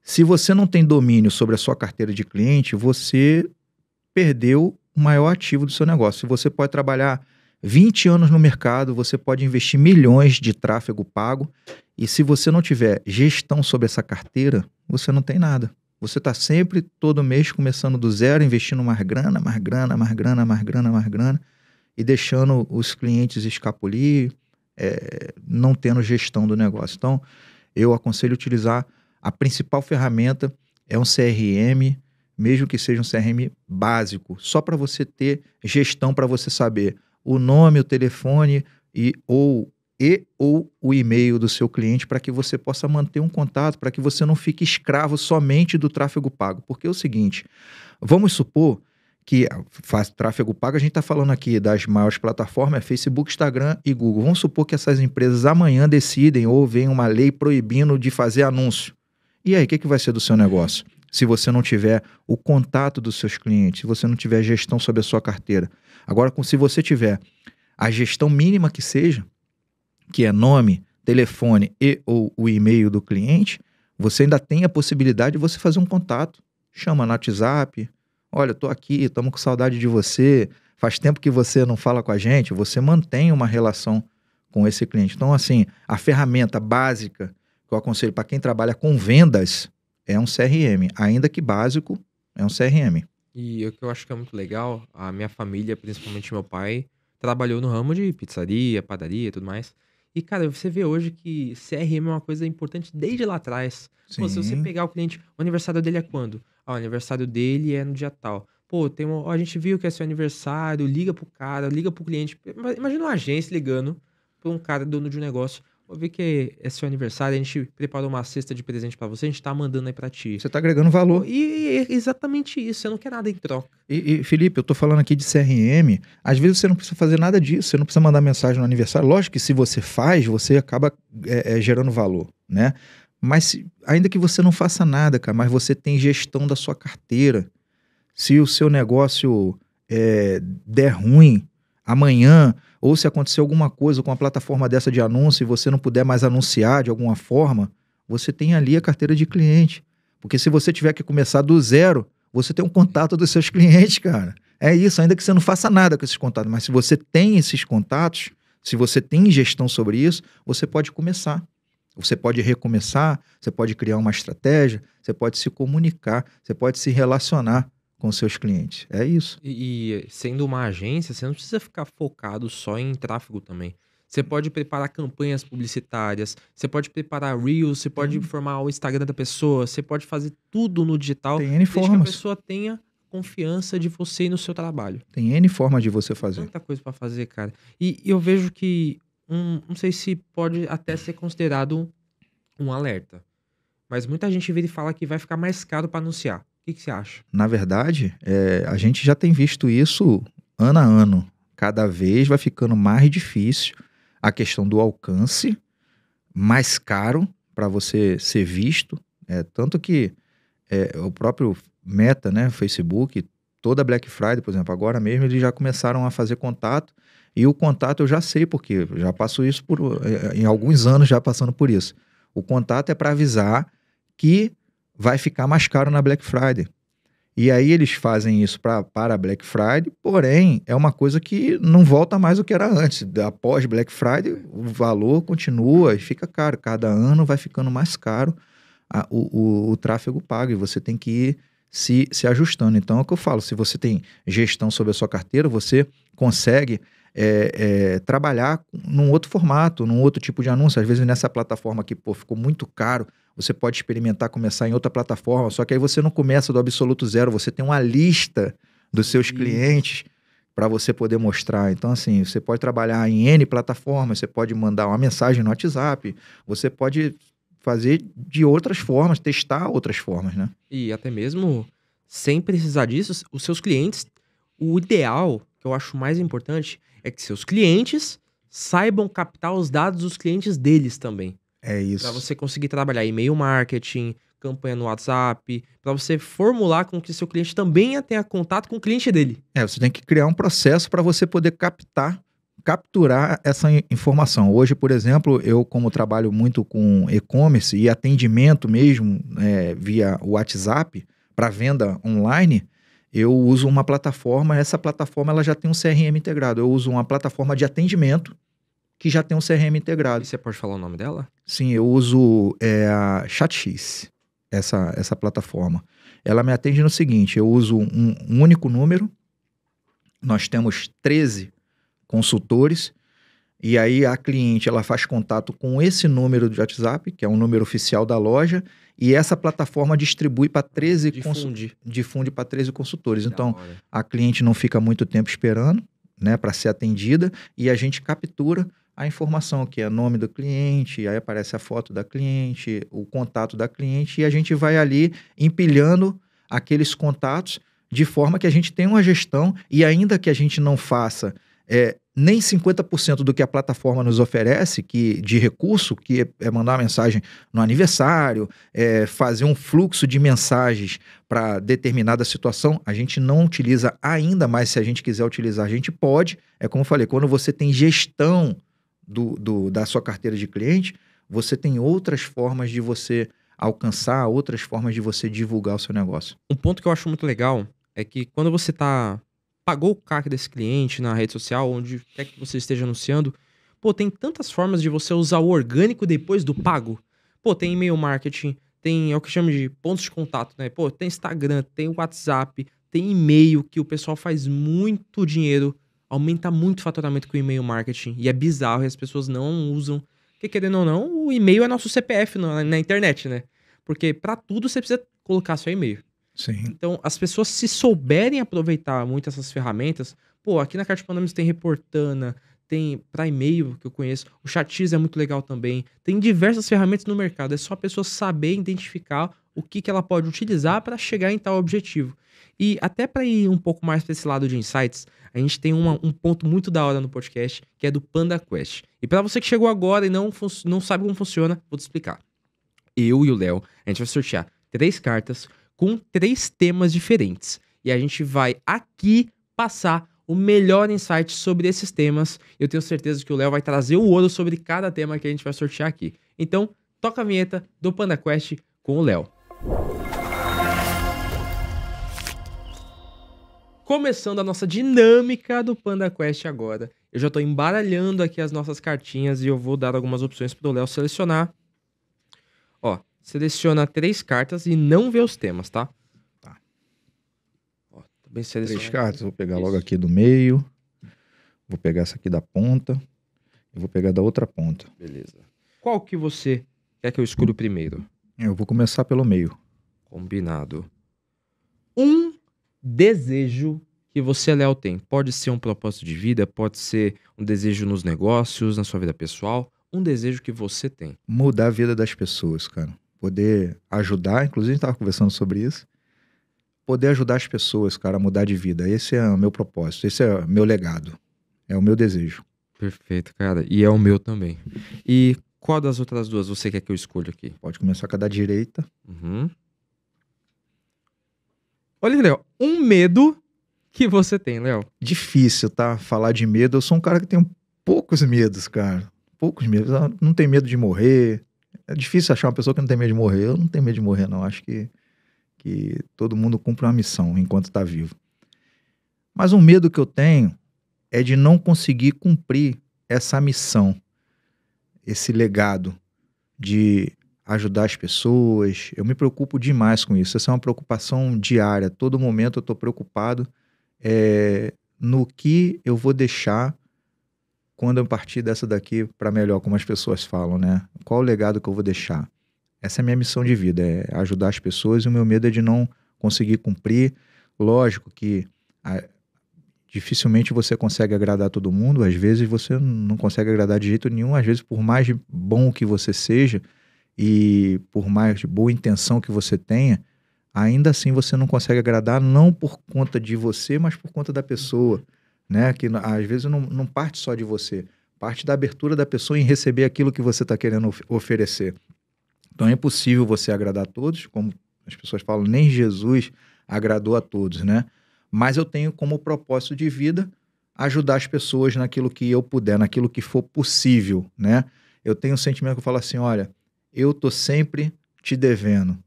Se você não tem domínio sobre a sua carteira de cliente, você perdeu o maior ativo do seu negócio. Você pode trabalhar 20 anos no mercado, você pode investir milhões de tráfego pago, e se você não tiver gestão sobre essa carteira, você não tem nada. Você está sempre, todo mês, começando do zero, investindo mais grana, mais grana, mais grana, mais grana, mais grana, e deixando os clientes escapulir, é, não tendo gestão do negócio. Então, eu aconselho utilizar a principal ferramenta é um CRM, mesmo que seja um CRM básico, só para você ter gestão, para você saber o nome, o telefone e ou e ou o e-mail do seu cliente para que você possa manter um contato, para que você não fique escravo somente do tráfego pago. Porque é o seguinte, vamos supor que faz tráfego pago, a gente está falando aqui das maiores plataformas, é Facebook, Instagram e Google. Vamos supor que essas empresas amanhã decidem ou vem uma lei proibindo de fazer anúncio. E aí, o que, que vai ser do seu negócio? se você não tiver o contato dos seus clientes, se você não tiver gestão sobre a sua carteira. Agora, se você tiver a gestão mínima que seja, que é nome, telefone e ou o e-mail do cliente, você ainda tem a possibilidade de você fazer um contato. Chama no WhatsApp, olha, estou aqui, estamos com saudade de você, faz tempo que você não fala com a gente, você mantém uma relação com esse cliente. Então, assim, a ferramenta básica que eu aconselho para quem trabalha com vendas é um CRM, ainda que básico, é um CRM. E o que eu acho que é muito legal, a minha família, principalmente meu pai, trabalhou no ramo de pizzaria, padaria e tudo mais. E, cara, você vê hoje que CRM é uma coisa importante desde lá atrás. Pô, se você pegar o cliente, o aniversário dele é quando? Ah, o aniversário dele é no dia tal. Pô, tem a gente viu que é seu aniversário, liga pro cara, liga pro cliente. Imagina uma agência ligando pra um cara dono de um negócio. Vou ver que é seu aniversário, a gente preparou uma cesta de presente para você, a gente tá mandando aí para ti. Você tá agregando valor. E, e exatamente isso, você não quer nada em troca. E, e, Felipe, eu tô falando aqui de CRM, às vezes você não precisa fazer nada disso, você não precisa mandar mensagem no aniversário. Lógico que se você faz, você acaba é, é, gerando valor, né? Mas se, ainda que você não faça nada, cara, mas você tem gestão da sua carteira. Se o seu negócio é, der ruim, amanhã, ou se acontecer alguma coisa com a plataforma dessa de anúncio e você não puder mais anunciar de alguma forma, você tem ali a carteira de cliente. Porque se você tiver que começar do zero, você tem um contato dos seus clientes, cara. É isso, ainda que você não faça nada com esses contatos, mas se você tem esses contatos, se você tem gestão sobre isso, você pode começar. Você pode recomeçar, você pode criar uma estratégia, você pode se comunicar, você pode se relacionar com seus clientes. É isso. E, e, sendo uma agência, você não precisa ficar focado só em tráfego também. Você pode preparar campanhas publicitárias, você pode preparar reels, você pode informar o Instagram da pessoa, você pode fazer tudo no digital. Tem N formas. que a pessoa tenha confiança de você e no seu trabalho. Tem N formas de você fazer. muita coisa para fazer, cara. E, e eu vejo que, um, não sei se pode até ser considerado um alerta, mas muita gente vira e fala que vai ficar mais caro para anunciar. O que, você acha? Na verdade, é, a gente já tem visto isso ano a ano. Cada vez vai ficando mais difícil a questão do alcance, mais caro para você ser visto. É, tanto que é, o próprio Meta, né, Facebook, toda Black Friday, por exemplo, agora mesmo eles já começaram a fazer contato. E o contato eu já sei porque já passo isso por é, em alguns anos já passando por isso. O contato é para avisar que vai ficar mais caro na Black Friday. E aí eles fazem isso pra, para Black Friday, porém é uma coisa que não volta mais o que era antes. Após Black Friday, o valor continua e fica caro. Cada ano vai ficando mais caro a, o, o, o tráfego pago e você tem que ir se, se ajustando. Então é o que eu falo: se você tem gestão sobre a sua carteira, você consegue é, é, trabalhar num outro formato, num outro tipo de anúncio. Às vezes nessa plataforma que pô, ficou muito caro, você pode experimentar começar em outra plataforma, só que aí você não começa do absoluto zero, você tem uma lista dos seus Isso. clientes para você poder mostrar. Então, assim, você pode trabalhar em N plataformas, você pode mandar uma mensagem no WhatsApp, você pode fazer de outras formas, testar outras formas, né? E até mesmo sem precisar disso, os seus clientes, o ideal que eu acho mais importante é que seus clientes saibam captar os dados dos clientes deles também. É isso. Para você conseguir trabalhar e-mail marketing, campanha no WhatsApp, para você formular com que seu cliente também tenha contato com o cliente dele. É, você tem que criar um processo para você poder captar, capturar essa informação. Hoje, por exemplo, eu como trabalho muito com e-commerce e atendimento mesmo é, via WhatsApp para venda online, eu uso uma plataforma, essa plataforma ela já tem um CRM integrado. Eu uso uma plataforma de atendimento que já tem um CRM integrado. E você pode falar o nome dela? Sim, eu uso é, a ChatX, essa, essa plataforma. Ela me atende no seguinte: eu uso um, um único número, nós temos 13 consultores, e aí a cliente ela faz contato com esse número de WhatsApp, que é um número oficial da loja, e essa plataforma distribui para 13 consultores. Difunde para 13 consultores. então, a cliente não fica muito tempo esperando né, para ser atendida e a gente captura a informação que é nome do cliente, aí aparece a foto da cliente, o contato da cliente, e a gente vai ali empilhando aqueles contatos de forma que a gente tenha uma gestão e ainda que a gente não faça é, nem 50% do que a plataforma nos oferece que de recurso, que é mandar uma mensagem no aniversário, é fazer um fluxo de mensagens para determinada situação, a gente não utiliza ainda, mas se a gente quiser utilizar, a gente pode. É como eu falei, quando você tem gestão do, do, da sua carteira de cliente, você tem outras formas de você alcançar, outras formas de você divulgar o seu negócio. Um ponto que eu acho muito legal é que quando você tá pagou o CAC desse cliente na rede social, onde quer que você esteja anunciando, pô, tem tantas formas de você usar o orgânico depois do pago. Pô, tem e-mail marketing, tem é o que chama de pontos de contato, né? Pô, tem Instagram, tem WhatsApp, tem e-mail que o pessoal faz muito dinheiro aumenta muito o faturamento com o e-mail marketing. E é bizarro, e as pessoas não usam. Porque, querendo ou não, o e-mail é nosso CPF na, na internet, né? Porque para tudo você precisa colocar seu e-mail. Sim. Então, as pessoas, se souberem aproveitar muito essas ferramentas, pô, aqui na Carta Panamis tem Reportana, tem para e-mail que eu conheço, o Chatiz é muito legal também. Tem diversas ferramentas no mercado, é só a pessoa saber identificar o que, que ela pode utilizar para chegar em tal objetivo. E até para ir um pouco mais para esse lado de insights, a gente tem uma, um ponto muito da hora no podcast, que é do Panda Quest. E para você que chegou agora e não, não sabe como funciona, vou te explicar. Eu e o Léo, a gente vai sortear três cartas com três temas diferentes. E a gente vai aqui passar o melhor insight sobre esses temas. Eu tenho certeza que o Léo vai trazer o ouro sobre cada tema que a gente vai sortear aqui. Então, toca a vinheta do Panda Quest com o Léo. começando a nossa dinâmica do Panda Quest agora. Eu já estou embaralhando aqui as nossas cartinhas e eu vou dar algumas opções para o Léo selecionar. Ó, seleciona três cartas e não vê os temas, tá? Tá. Ó, bem Três cartas, vou pegar Isso. logo aqui do meio. Vou pegar essa aqui da ponta. E vou pegar da outra ponta. Beleza. Qual que você quer que eu escolha primeiro? Eu vou começar pelo meio. Combinado. Um desejo que você, Léo, tem. Pode ser um propósito de vida, pode ser um desejo nos negócios, na sua vida pessoal, um desejo que você tem. Mudar a vida das pessoas, cara. Poder ajudar, inclusive a gente conversando sobre isso. Poder ajudar as pessoas, cara, a mudar de vida. Esse é o meu propósito, esse é o meu legado, é o meu desejo. Perfeito, cara. E é o meu também. E qual das outras duas você quer que eu escolha aqui? Pode começar com a da direita. Uhum. Olha, Léo, um medo que você tem, Léo. Difícil, tá? Falar de medo. Eu sou um cara que tem poucos medos, cara. Poucos medos. não tem medo de morrer. É difícil achar uma pessoa que não tem medo de morrer. Eu não tenho medo de morrer, não. Acho que, que todo mundo cumpre uma missão enquanto está vivo. Mas um medo que eu tenho é de não conseguir cumprir essa missão, esse legado de ajudar as pessoas. Eu me preocupo demais com isso. Essa é uma preocupação diária. Todo momento eu estou preocupado é, no que eu vou deixar quando eu partir dessa daqui para melhor, como as pessoas falam, né? Qual o legado que eu vou deixar? Essa é a minha missão de vida, é ajudar as pessoas e o meu medo é de não conseguir cumprir. Lógico que a, ah, dificilmente você consegue agradar todo mundo, às vezes você não consegue agradar de jeito nenhum, às vezes por mais bom que você seja, e por mais boa intenção que você tenha, ainda assim você não consegue agradar, não por conta de você, mas por conta da pessoa, né? Que às vezes não, não parte só de você, parte da abertura da pessoa em receber aquilo que você está querendo of oferecer. Então é impossível você agradar a todos, como as pessoas falam, nem Jesus agradou a todos, né? Mas eu tenho como propósito de vida ajudar as pessoas naquilo que eu puder, naquilo que for possível, né? Eu tenho um sentimento que eu falo assim, olha, eu tô sempre te devendo.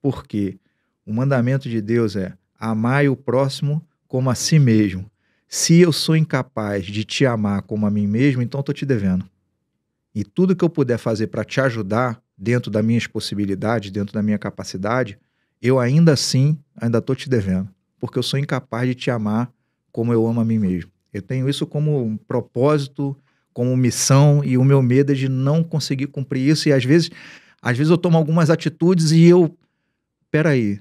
Porque o mandamento de Deus é amar o próximo como a si mesmo. Se eu sou incapaz de te amar como a mim mesmo, então estou te devendo. E tudo que eu puder fazer para te ajudar, dentro das minhas possibilidades, dentro da minha capacidade, eu ainda assim, ainda estou te devendo. Porque eu sou incapaz de te amar como eu amo a mim mesmo. Eu tenho isso como um propósito como missão e o meu medo é de não conseguir cumprir isso e às vezes às vezes eu tomo algumas atitudes e eu peraí,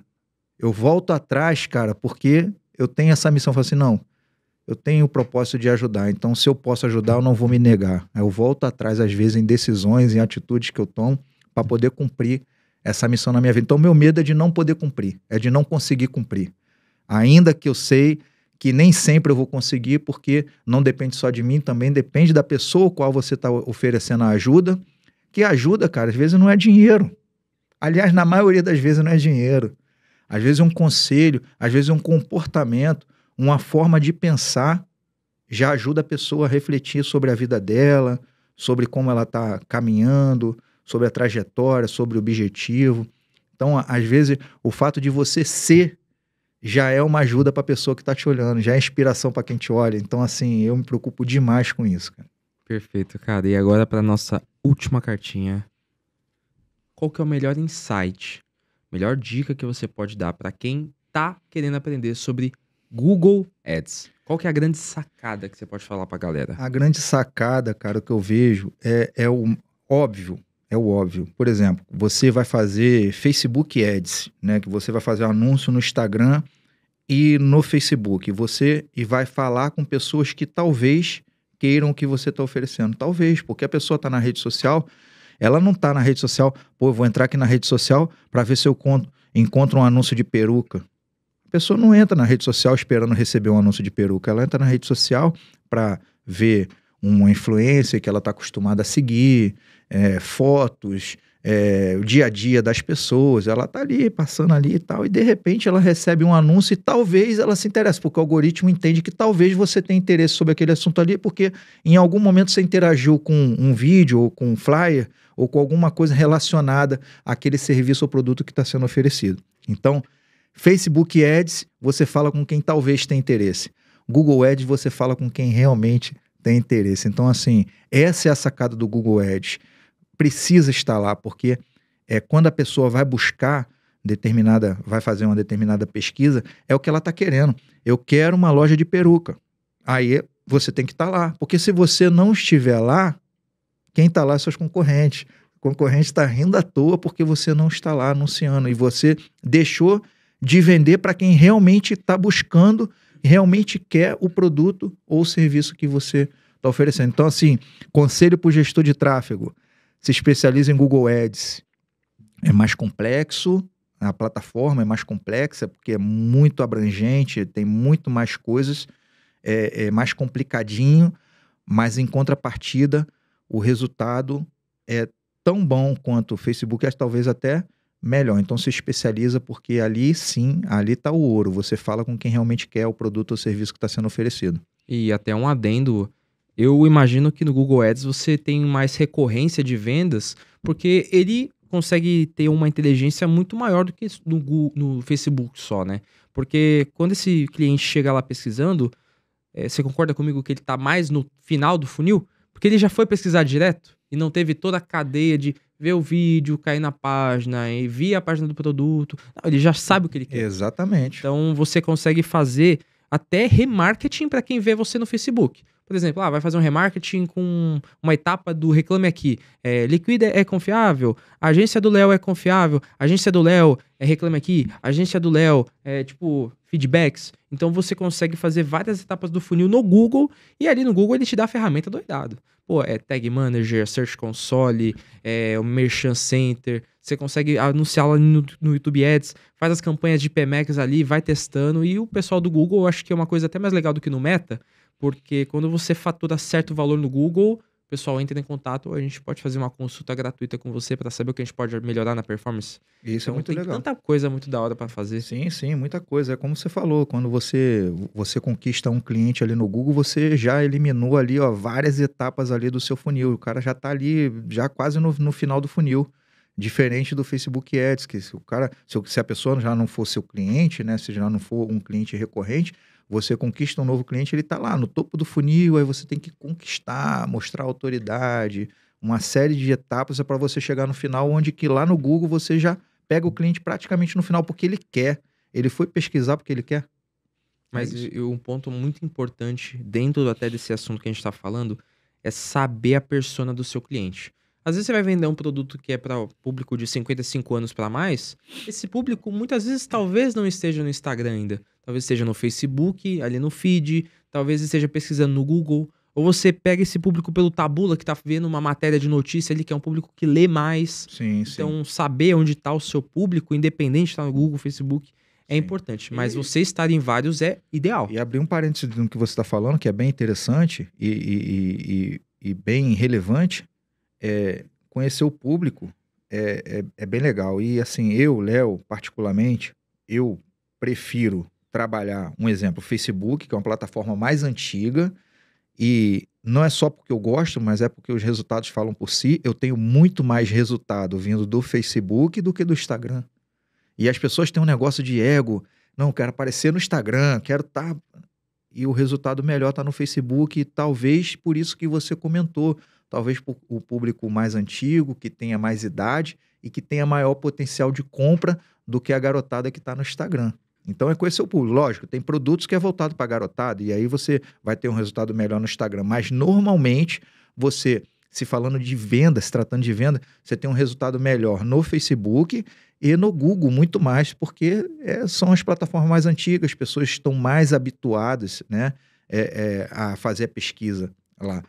eu volto atrás, cara, porque eu tenho essa missão, eu falo assim, não, eu tenho o propósito de ajudar, então se eu posso ajudar, eu não vou me negar. Eu volto atrás às vezes em decisões, em atitudes que eu tomo para poder cumprir essa missão na minha vida. Então meu medo é de não poder cumprir, é de não conseguir cumprir. Ainda que eu sei que nem sempre eu vou conseguir, porque não depende só de mim, também depende da pessoa qual você está oferecendo a ajuda. Que ajuda, cara, às vezes não é dinheiro. Aliás, na maioria das vezes não é dinheiro. Às vezes é um conselho, às vezes é um comportamento, uma forma de pensar já ajuda a pessoa a refletir sobre a vida dela, sobre como ela está caminhando, sobre a trajetória, sobre o objetivo. Então, às vezes, o fato de você ser já é uma ajuda para a pessoa que está te olhando, já é inspiração para quem te olha. Então, assim, eu me preocupo demais com isso, cara. Perfeito, cara. E agora para nossa última cartinha. Qual que é o melhor insight, melhor dica que você pode dar para quem tá querendo aprender sobre Google Ads? Qual que é a grande sacada que você pode falar para a galera? A grande sacada, cara, que eu vejo é, é o óbvio, é o óbvio. Por exemplo, você vai fazer Facebook Ads, né? Que você vai fazer um anúncio no Instagram e no Facebook. Você e vai falar com pessoas que talvez queiram o que você está oferecendo. Talvez, porque a pessoa está na rede social, ela não está na rede social, pô, eu vou entrar aqui na rede social para ver se eu encontro um anúncio de peruca. A pessoa não entra na rede social esperando receber um anúncio de peruca, ela entra na rede social para ver uma influência que ela está acostumada a seguir, é, fotos, é, o dia a dia das pessoas, ela está ali, passando ali e tal, e de repente ela recebe um anúncio e talvez ela se interesse, porque o algoritmo entende que talvez você tenha interesse sobre aquele assunto ali, porque em algum momento você interagiu com um vídeo ou com um flyer ou com alguma coisa relacionada àquele serviço ou produto que está sendo oferecido. Então, Facebook Ads, você fala com quem talvez tenha interesse. Google Ads, você fala com quem realmente tem interesse. Então, assim, essa é a sacada do Google Ads. Precisa estar lá, porque é quando a pessoa vai buscar determinada, vai fazer uma determinada pesquisa, é o que ela está querendo. Eu quero uma loja de peruca. Aí você tem que estar tá lá, porque se você não estiver lá, quem está lá são seus concorrentes. O concorrente está rindo à toa porque você não está lá anunciando e você deixou de vender para quem realmente está buscando realmente quer o produto ou o serviço que você está oferecendo. Então, assim, conselho para o gestor de tráfego: se especializa em Google Ads. É mais complexo, a plataforma é mais complexa, porque é muito abrangente, tem muito mais coisas, é, é mais complicadinho, mas em contrapartida, o resultado é tão bom quanto o Facebook, acho talvez até melhor. Então se especializa porque ali sim, ali está o ouro. Você fala com quem realmente quer o produto ou serviço que está sendo oferecido. E até um adendo, eu imagino que no Google Ads você tem mais recorrência de vendas, porque ele consegue ter uma inteligência muito maior do que no, Google, no Facebook só, né? Porque quando esse cliente chega lá pesquisando, é, você concorda comigo que ele está mais no final do funil? Porque ele já foi pesquisar direto e não teve toda a cadeia de ver o vídeo, cair na página e a página do produto. Não, ele já sabe o que ele quer. Exatamente. Então você consegue fazer até remarketing para quem vê você no Facebook. Por exemplo, ah, vai fazer um remarketing com uma etapa do Reclame Aqui. É, Liquida é confiável, a agência do Léo é confiável, a agência do Léo é Reclame Aqui, a agência do Léo é tipo feedbacks. Então você consegue fazer várias etapas do funil no Google e ali no Google ele te dá a ferramenta doidado. Pô, é Tag Manager, Search Console, é o Merchant Center. Você consegue anunciar lá no, no YouTube Ads, faz as campanhas de PMX ali, vai testando. E o pessoal do Google, eu acho que é uma coisa até mais legal do que no Meta, porque quando você fatura certo valor no Google, o pessoal entra em contato, a gente pode fazer uma consulta gratuita com você para saber o que a gente pode melhorar na performance. Isso é então, é muito tem legal. Tanta coisa muito da hora para fazer. Sim, sim, muita coisa. É como você falou, quando você você conquista um cliente ali no Google, você já eliminou ali ó, várias etapas ali do seu funil. O cara já está ali já quase no, no final do funil. Diferente do Facebook Ads, que se o cara, se, se a pessoa já não for seu cliente, né, se já não for um cliente recorrente, você conquista um novo cliente, ele está lá no topo do funil, aí você tem que conquistar, mostrar autoridade, uma série de etapas é para você chegar no final, onde que lá no Google você já pega o cliente praticamente no final, porque ele quer. Ele foi pesquisar porque ele quer. Mas é um ponto muito importante dentro até desse assunto que a gente está falando é saber a persona do seu cliente. Às vezes você vai vender um produto que é para o público de 55 anos para mais. Esse público muitas vezes talvez não esteja no Instagram ainda. Talvez esteja no Facebook, ali no feed, talvez esteja pesquisando no Google. Ou você pega esse público pelo tabula, que tá vendo uma matéria de notícia ali, que é um público que lê mais. Sim, então, saber onde está o seu público, independente de tá no Google, Facebook, é importante, mas e... você estar em vários é ideal. E abrir um parênteses no que você está falando, que é bem interessante e, e, e, bem relevante, é, conhecer o público é, é, é, bem legal. E assim, eu, Léo, particularmente, eu prefiro trabalhar, um exemplo, Facebook, que é uma plataforma mais antiga, e não é só porque eu gosto, mas é porque os resultados falam por si. Eu tenho muito mais resultado vindo do Facebook do que do Instagram. E as pessoas têm um negócio de ego. Não, quero aparecer no Instagram, quero estar. Tá... E o resultado melhor está no Facebook, e talvez por isso que você comentou talvez o público mais antigo, que tenha mais idade e que tenha maior potencial de compra do que a garotada que está no Instagram. Então é com esse o público. Lógico, tem produtos que é voltado para garotada e aí você vai ter um resultado melhor no Instagram. Mas normalmente você, se falando de venda, se tratando de venda, você tem um resultado melhor no Facebook e no Google muito mais, porque é, são as plataformas mais antigas, as pessoas estão mais habituadas né, é, é, a fazer a pesquisa lá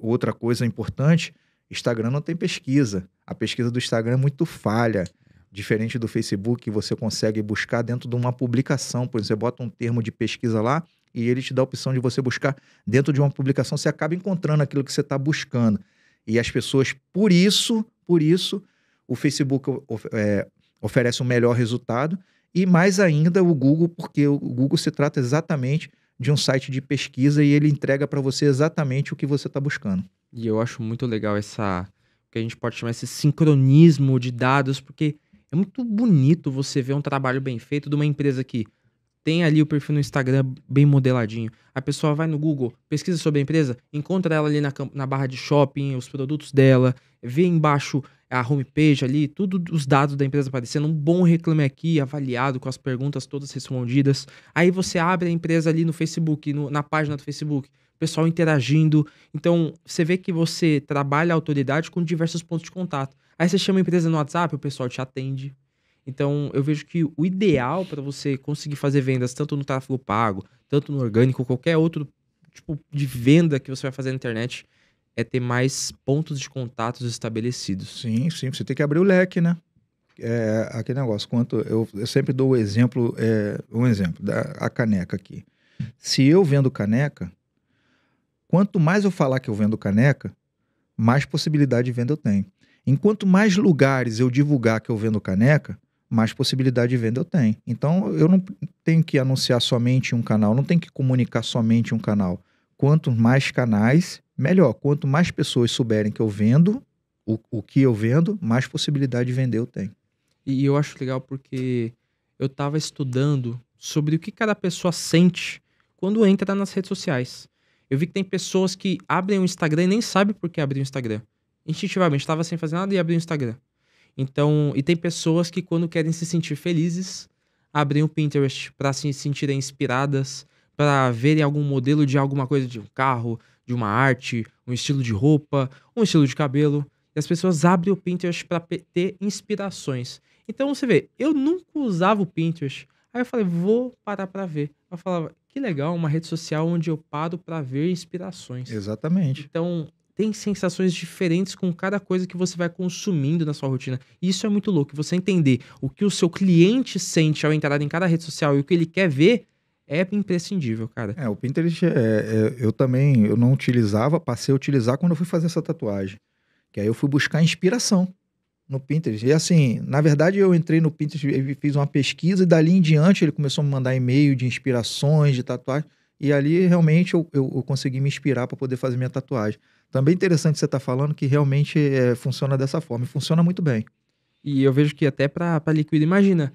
outra coisa importante, Instagram não tem pesquisa. A pesquisa do Instagram é muito falha. Diferente do Facebook, você consegue buscar dentro de uma publicação. Por exemplo, você bota um termo de pesquisa lá e ele te dá a opção de você buscar dentro de uma publicação. Você acaba encontrando aquilo que você está buscando. E as pessoas, por isso, por isso, o Facebook é, oferece um melhor resultado. E mais ainda o Google, porque o Google se trata exatamente de um site de pesquisa e ele entrega para você exatamente o que você está buscando. E eu acho muito legal essa que a gente pode chamar esse sincronismo de dados, porque é muito bonito você ver um trabalho bem feito de uma empresa que tem ali o perfil no Instagram bem modeladinho. A pessoa vai no Google, pesquisa sobre a empresa, encontra ela ali na, na barra de shopping, os produtos dela, vê embaixo a homepage ali, tudo os dados da empresa aparecendo, um bom reclame aqui, avaliado, com as perguntas todas respondidas. Aí você abre a empresa ali no Facebook, no, na página do Facebook, o pessoal interagindo. Então, você vê que você trabalha a autoridade com diversos pontos de contato. Aí você chama a empresa no WhatsApp, o pessoal te atende então, eu vejo que o ideal para você conseguir fazer vendas tanto no tráfego pago, tanto no orgânico, qualquer outro tipo de venda que você vai fazer na internet, é ter mais pontos de contatos estabelecidos. Sim, sim. Você tem que abrir o leque, né? É, aquele negócio, quanto eu, eu sempre dou o exemplo, é, um exemplo, da, a caneca aqui. Se eu vendo caneca, quanto mais eu falar que eu vendo caneca, mais possibilidade de venda eu tenho. Enquanto mais lugares eu divulgar que eu vendo caneca, mais possibilidade de venda eu tenho. Então, eu não tenho que anunciar somente um canal, não tenho que comunicar somente um canal. Quanto mais canais, melhor. Quanto mais pessoas souberem que eu vendo, o, o que eu vendo, mais possibilidade de vender eu tenho. E eu acho legal porque eu estava estudando sobre o que cada pessoa sente quando entra nas redes sociais. Eu vi que tem pessoas que abrem o Instagram e nem sabem por que abrir o Instagram. Instintivamente, estava sem fazer nada e abriu o Instagram. Então, e tem pessoas que quando querem se sentir felizes, abrem o Pinterest para se sentirem inspiradas, para verem algum modelo de alguma coisa de um carro, de uma arte, um estilo de roupa, um estilo de cabelo. E as pessoas abrem o Pinterest para ter inspirações. Então você vê, eu nunca usava o Pinterest. Aí eu falei, vou parar para ver. Eu falava, que legal, uma rede social onde eu paro para ver inspirações. Exatamente. Então, tem sensações diferentes com cada coisa que você vai consumindo na sua rotina. isso é muito louco. Você entender o que o seu cliente sente ao entrar em cada rede social e o que ele quer ver é imprescindível, cara. É, o Pinterest, é, é, eu também eu não utilizava, passei a utilizar quando eu fui fazer essa tatuagem. Que aí eu fui buscar inspiração no Pinterest. E assim, na verdade eu entrei no Pinterest e fiz uma pesquisa e dali em diante ele começou a me mandar e-mail de inspirações, de tatuagem. E ali realmente eu, eu, eu consegui me inspirar para poder fazer minha tatuagem. Também interessante você estar tá falando que realmente é, funciona dessa forma. E funciona muito bem. E eu vejo que até para Liquida, imagina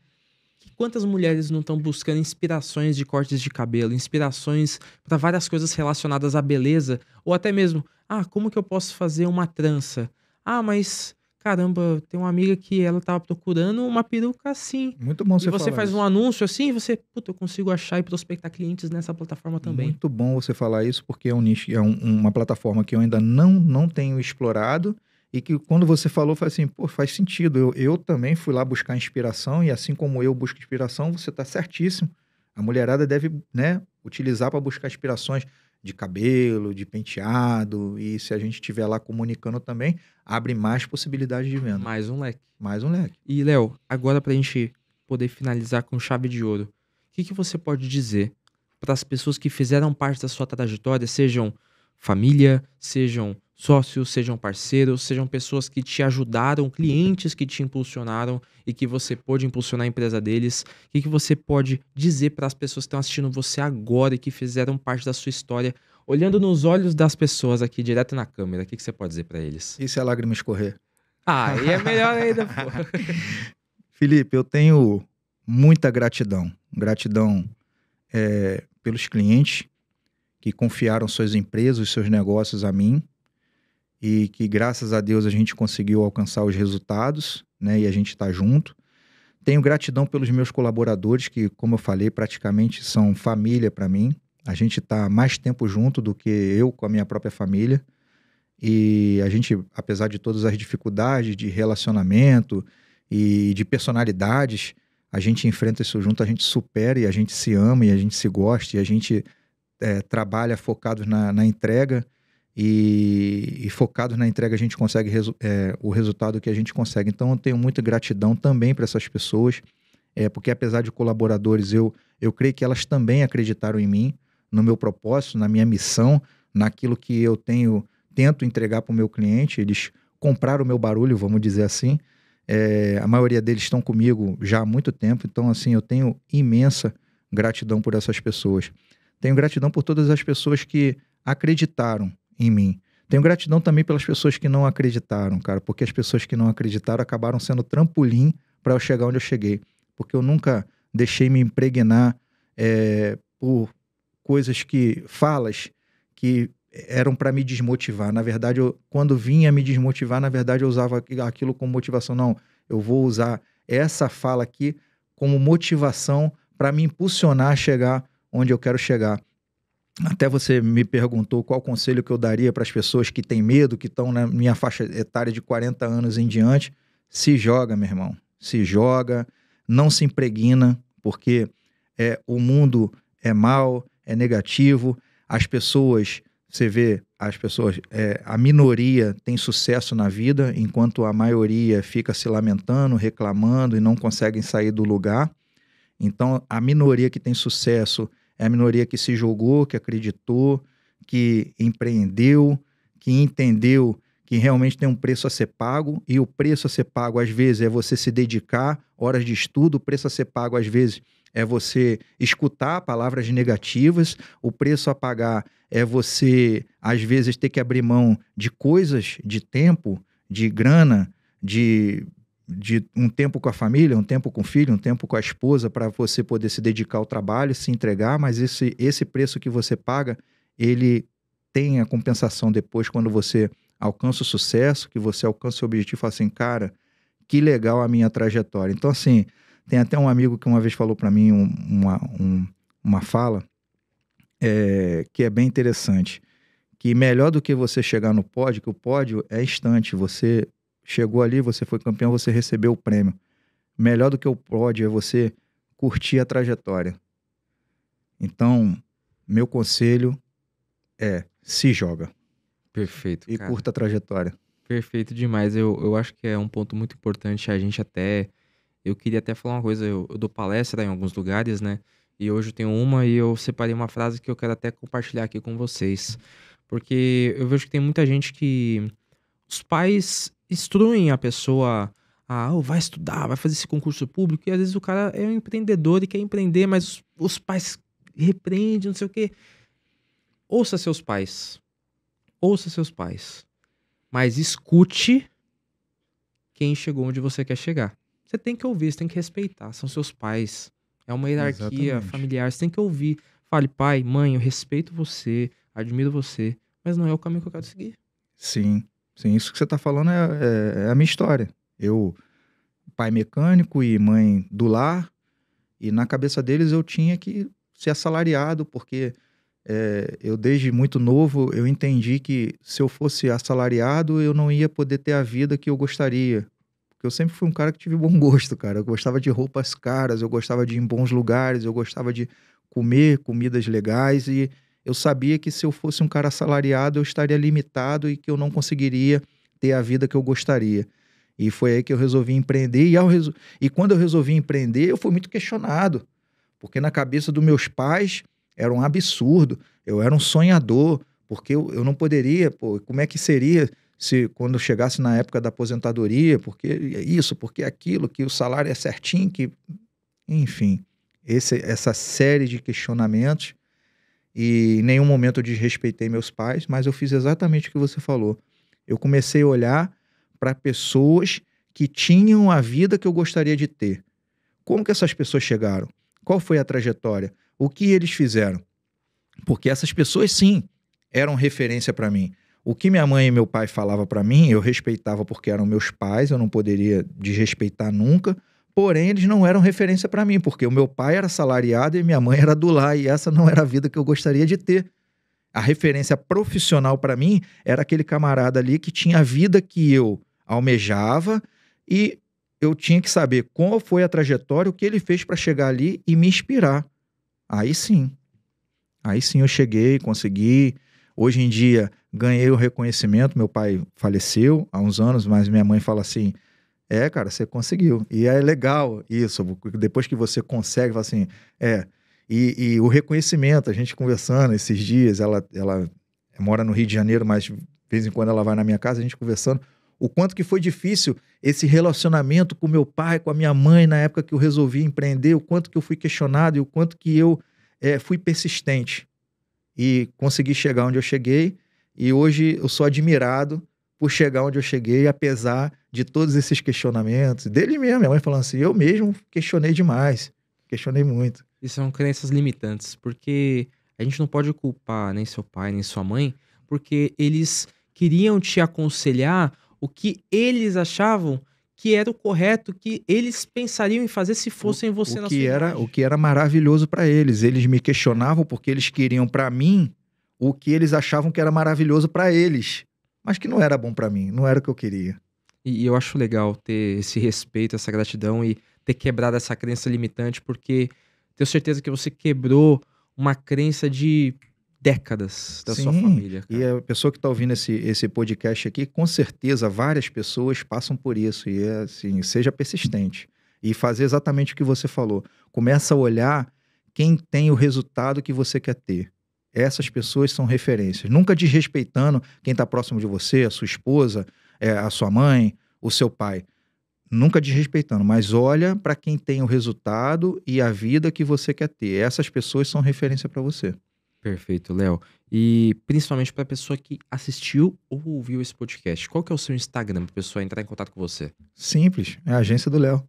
quantas mulheres não estão buscando inspirações de cortes de cabelo, inspirações para várias coisas relacionadas à beleza, ou até mesmo, ah, como que eu posso fazer uma trança? Ah, mas caramba, tem uma amiga que ela tava procurando uma peruca assim. Muito bom você E você faz isso. um anúncio assim, você, puta, eu consigo achar e prospectar clientes nessa plataforma também. Muito bom você falar isso, porque é um nicho, é um, uma plataforma que eu ainda não, não tenho explorado e que quando você falou, faz assim, pô, faz sentido. Eu, eu também fui lá buscar inspiração e assim como eu busco inspiração, você está certíssimo. A mulherada deve, né, utilizar para buscar inspirações de cabelo, de penteado, e se a gente estiver lá comunicando também, abre mais possibilidade de venda. Mais um leque. Mais um leque. E, Léo, agora para a gente poder finalizar com chave de ouro, o que, que você pode dizer para as pessoas que fizeram parte da sua trajetória, sejam família, sejam sócios, sejam parceiros, sejam pessoas que te ajudaram, clientes que te impulsionaram e que você pôde impulsionar a empresa deles. O que, que você pode dizer para as pessoas que estão assistindo você agora e que fizeram parte da sua história? Olhando nos olhos das pessoas aqui, direto na câmera, o que, que você pode dizer para eles? Isso é lágrima escorrer? Ah, e é melhor ainda, pô. Felipe, eu tenho muita gratidão. Gratidão é, pelos clientes que confiaram suas empresas, seus negócios a mim e que graças a Deus a gente conseguiu alcançar os resultados, né? E a gente está junto. Tenho gratidão pelos meus colaboradores, que, como eu falei, praticamente são família para mim. A gente está mais tempo junto do que eu com a minha própria família. E a gente, apesar de todas as dificuldades de relacionamento e de personalidades, a gente enfrenta isso junto, a gente supera e a gente se ama e a gente se gosta e a gente é, trabalha focado na, na entrega e, e focados na entrega a gente consegue resu é, o resultado que a gente consegue. Então eu tenho muita gratidão também para essas pessoas, é, porque apesar de colaboradores, eu, eu creio que elas também acreditaram em mim, no meu propósito, na minha missão, naquilo que eu tenho tento entregar para o meu cliente. Eles compraram o meu barulho, vamos dizer assim. É, a maioria deles estão comigo já há muito tempo, então assim eu tenho imensa gratidão por essas pessoas. Tenho gratidão por todas as pessoas que acreditaram em mim. Tenho gratidão também pelas pessoas que não acreditaram, cara, porque as pessoas que não acreditaram acabaram sendo trampolim para eu chegar onde eu cheguei. Porque eu nunca deixei me impregnar é, por coisas que, falas, que eram para me desmotivar. Na verdade, eu, quando vinha me desmotivar, na verdade eu usava aquilo como motivação. Não, eu vou usar essa fala aqui como motivação para me impulsionar a chegar onde eu quero chegar. Até você me perguntou qual conselho que eu daria para as pessoas que têm medo, que estão na minha faixa etária de 40 anos em diante. Se joga, meu irmão. Se joga, não se impregna, porque é, o mundo é mal, é negativo. As pessoas, você vê, as pessoas, é, a minoria tem sucesso na vida, enquanto a maioria fica se lamentando, reclamando e não conseguem sair do lugar. Então, a minoria que tem sucesso é a minoria que se jogou, que acreditou, que empreendeu, que entendeu que realmente tem um preço a ser pago, e o preço a ser pago às vezes é você se dedicar, horas de estudo, o preço a ser pago às vezes é você escutar palavras negativas, o preço a pagar é você às vezes ter que abrir mão de coisas, de tempo, de grana, de de um tempo com a família, um tempo com o filho, um tempo com a esposa, para você poder se dedicar ao trabalho, se entregar, mas esse, esse preço que você paga, ele tem a compensação depois quando você alcança o sucesso, que você alcança o objetivo, fala assim, cara, que legal a minha trajetória. Então, assim, tem até um amigo que uma vez falou para mim um, uma, um, uma fala é, que é bem interessante, que melhor do que você chegar no pódio, que o pódio é instante, você chegou ali, você foi campeão, você recebeu o prêmio. Melhor do que o pódio é você curtir a trajetória. Então, meu conselho é se joga. Perfeito. E cara. curta a trajetória. Perfeito demais. Eu, eu acho que é um ponto muito importante. A gente até. Eu queria até falar uma coisa. Eu, eu dou palestra em alguns lugares, né? E hoje eu tenho uma e eu separei uma frase que eu quero até compartilhar aqui com vocês. Porque eu vejo que tem muita gente que. Os pais instruem a pessoa a oh, vai estudar, vai fazer esse concurso público, e às vezes o cara é um empreendedor e quer empreender, mas os, os pais repreendem, não sei o quê. Ouça seus pais. Ouça seus pais. Mas escute quem chegou onde você quer chegar. Você tem que ouvir, você tem que respeitar. São seus pais. É uma hierarquia Exatamente. familiar. Você tem que ouvir. Fale, pai, mãe, eu respeito você, admiro você, mas não é o caminho que eu quero seguir. Sim. Sim, isso que você está falando é, é, é, a minha história. Eu, pai mecânico e mãe do lar, e na cabeça deles eu tinha que ser assalariado, porque é, eu desde muito novo eu entendi que se eu fosse assalariado eu não ia poder ter a vida que eu gostaria. Porque eu sempre fui um cara que tive bom gosto, cara. Eu gostava de roupas caras, eu gostava de ir em bons lugares, eu gostava de comer comidas legais e eu sabia que se eu fosse um cara assalariado, eu estaria limitado e que eu não conseguiria ter a vida que eu gostaria. E foi aí que eu resolvi empreender. E, resol... e quando eu resolvi empreender, eu fui muito questionado, porque na cabeça dos meus pais era um absurdo, eu era um sonhador, porque eu, eu não poderia, pô, como é que seria se quando chegasse na época da aposentadoria, porque isso, porque aquilo, que o salário é certinho, que enfim, esse, essa série de questionamentos e em nenhum momento eu desrespeitei meus pais, mas eu fiz exatamente o que você falou. Eu comecei a olhar para pessoas que tinham a vida que eu gostaria de ter. Como que essas pessoas chegaram? Qual foi a trajetória? O que eles fizeram? Porque essas pessoas, sim, eram referência para mim. O que minha mãe e meu pai falavam para mim, eu respeitava porque eram meus pais, eu não poderia desrespeitar nunca. Porém, eles não eram referência para mim, porque o meu pai era salariado e minha mãe era do lar, e essa não era a vida que eu gostaria de ter. A referência profissional para mim era aquele camarada ali que tinha a vida que eu almejava e eu tinha que saber qual foi a trajetória, o que ele fez para chegar ali e me inspirar. Aí sim. Aí sim eu cheguei, consegui. Hoje em dia ganhei o reconhecimento. Meu pai faleceu há uns anos, mas minha mãe fala assim: é, cara, você conseguiu. E é legal isso. Depois que você consegue, fala assim, é. E, e o reconhecimento, a gente conversando esses dias, ela, ela mora no Rio de Janeiro, mas de vez em quando ela vai na minha casa, a gente conversando o quanto que foi difícil esse relacionamento com meu pai, com a minha mãe, na época que eu resolvi empreender, o quanto que eu fui questionado e o quanto que eu é, fui persistente e consegui chegar onde eu cheguei. E hoje eu sou admirado por chegar onde eu cheguei, apesar de todos esses questionamentos, dele mesmo, minha mãe falando assim, eu mesmo questionei demais, questionei muito. E são crenças limitantes, porque a gente não pode culpar nem seu pai, nem sua mãe, porque eles queriam te aconselhar o que eles achavam que era o correto que eles pensariam em fazer se fossem você o na que era o que era maravilhoso para eles eles me questionavam porque eles queriam para mim o que eles achavam que era maravilhoso para eles mas que não era bom para mim não era o que eu queria e, eu acho legal ter esse respeito, essa gratidão e ter quebrado essa crença limitante, porque tenho certeza que você quebrou uma crença de décadas da Sim, sua família. Cara. E a pessoa que está ouvindo esse, esse podcast aqui, com certeza várias pessoas passam por isso. E é, assim, seja persistente. E fazer exatamente o que você falou. Começa a olhar quem tem o resultado que você quer ter. Essas pessoas são referências. Nunca desrespeitando quem está próximo de você, a sua esposa, é, a sua mãe, o seu pai. Nunca desrespeitando, mas olha para quem tem o resultado e a vida que você quer ter. Essas pessoas são referência para você. Perfeito, Léo. E principalmente para a pessoa que assistiu ou ouviu esse podcast, qual que é o seu Instagram para a pessoa entrar em contato com você? Simples, é a agência do Léo.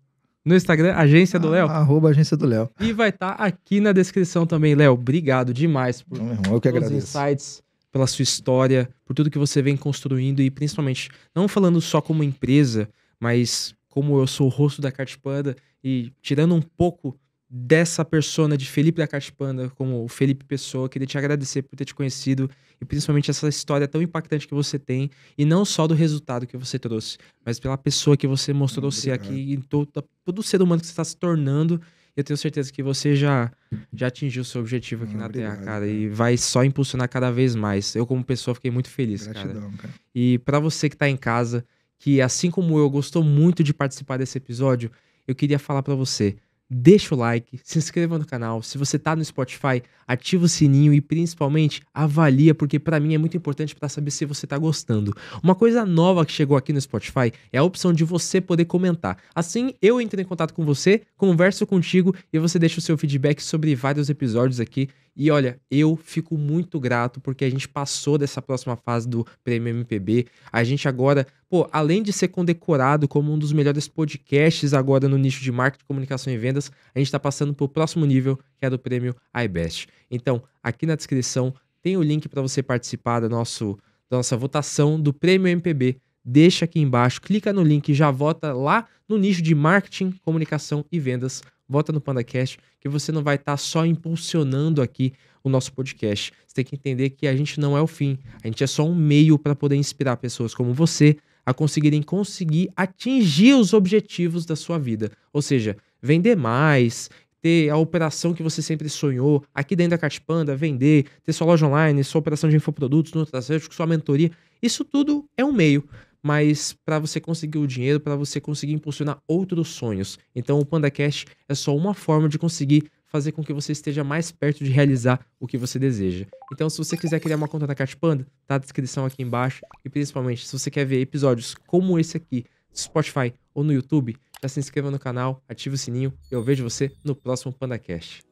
No Instagram, Agência do ah, Léo? Arroba Agência do Léo. E vai estar tá aqui na descrição também, Léo. Obrigado demais por Não, irmão, eu que agradeço. os insights pela sua história, por tudo que você vem construindo e principalmente, não falando só como empresa, mas como eu sou o rosto da Cartipanda e tirando um pouco dessa persona de Felipe da Cartipanda como o Felipe Pessoa, queria te agradecer por ter te conhecido e principalmente essa história tão impactante que você tem e não só do resultado que você trouxe, mas pela pessoa que você mostrou hum, ser aqui e todo, todo ser humano que você está se tornando eu tenho certeza que você já, já atingiu seu objetivo aqui ah, na obrigado, Terra, cara, E vai só impulsionar cada vez mais. Eu, como pessoa, fiquei muito feliz, Gratidão, cara. cara. E para você que tá em casa, que assim como eu gostou muito de participar desse episódio, eu queria falar para você deixa o like, se inscreva no canal. Se você tá no Spotify, ativa o sininho e principalmente avalia, porque para mim é muito importante para saber se você tá gostando. Uma coisa nova que chegou aqui no Spotify é a opção de você poder comentar. Assim, eu entro em contato com você, converso contigo e você deixa o seu feedback sobre vários episódios aqui. E olha, eu fico muito grato porque a gente passou dessa próxima fase do Prêmio MPB. A gente agora pô, além de ser condecorado como um dos melhores podcasts agora no nicho de marketing, comunicação e vendas, a gente está passando para o próximo nível, que é do prêmio iBest. Então, aqui na descrição tem o link para você participar da, nosso, da nossa votação do prêmio MPB. Deixa aqui embaixo, clica no link e já vota lá no nicho de marketing, comunicação e vendas. Vota no PandaCast, que você não vai estar tá só impulsionando aqui o nosso podcast. Você tem que entender que a gente não é o fim, a gente é só um meio para poder inspirar pessoas como você a conseguirem conseguir atingir os objetivos da sua vida. Ou seja, vender mais, ter a operação que você sempre sonhou, aqui dentro da Catpanda, vender, ter sua loja online, sua operação de infoprodutos, nutracêutico, sua mentoria. Isso tudo é um meio, mas para você conseguir o dinheiro, para você conseguir impulsionar outros sonhos. Então o PandaCast é só uma forma de conseguir fazer com que você esteja mais perto de realizar o que você deseja. Então, se você quiser criar uma conta tá na Catpanda, tá a descrição aqui embaixo. E principalmente, se você quer ver episódios como esse aqui, no Spotify ou no YouTube, já se inscreva no canal, ative o sininho. Eu vejo você no próximo PandaCast.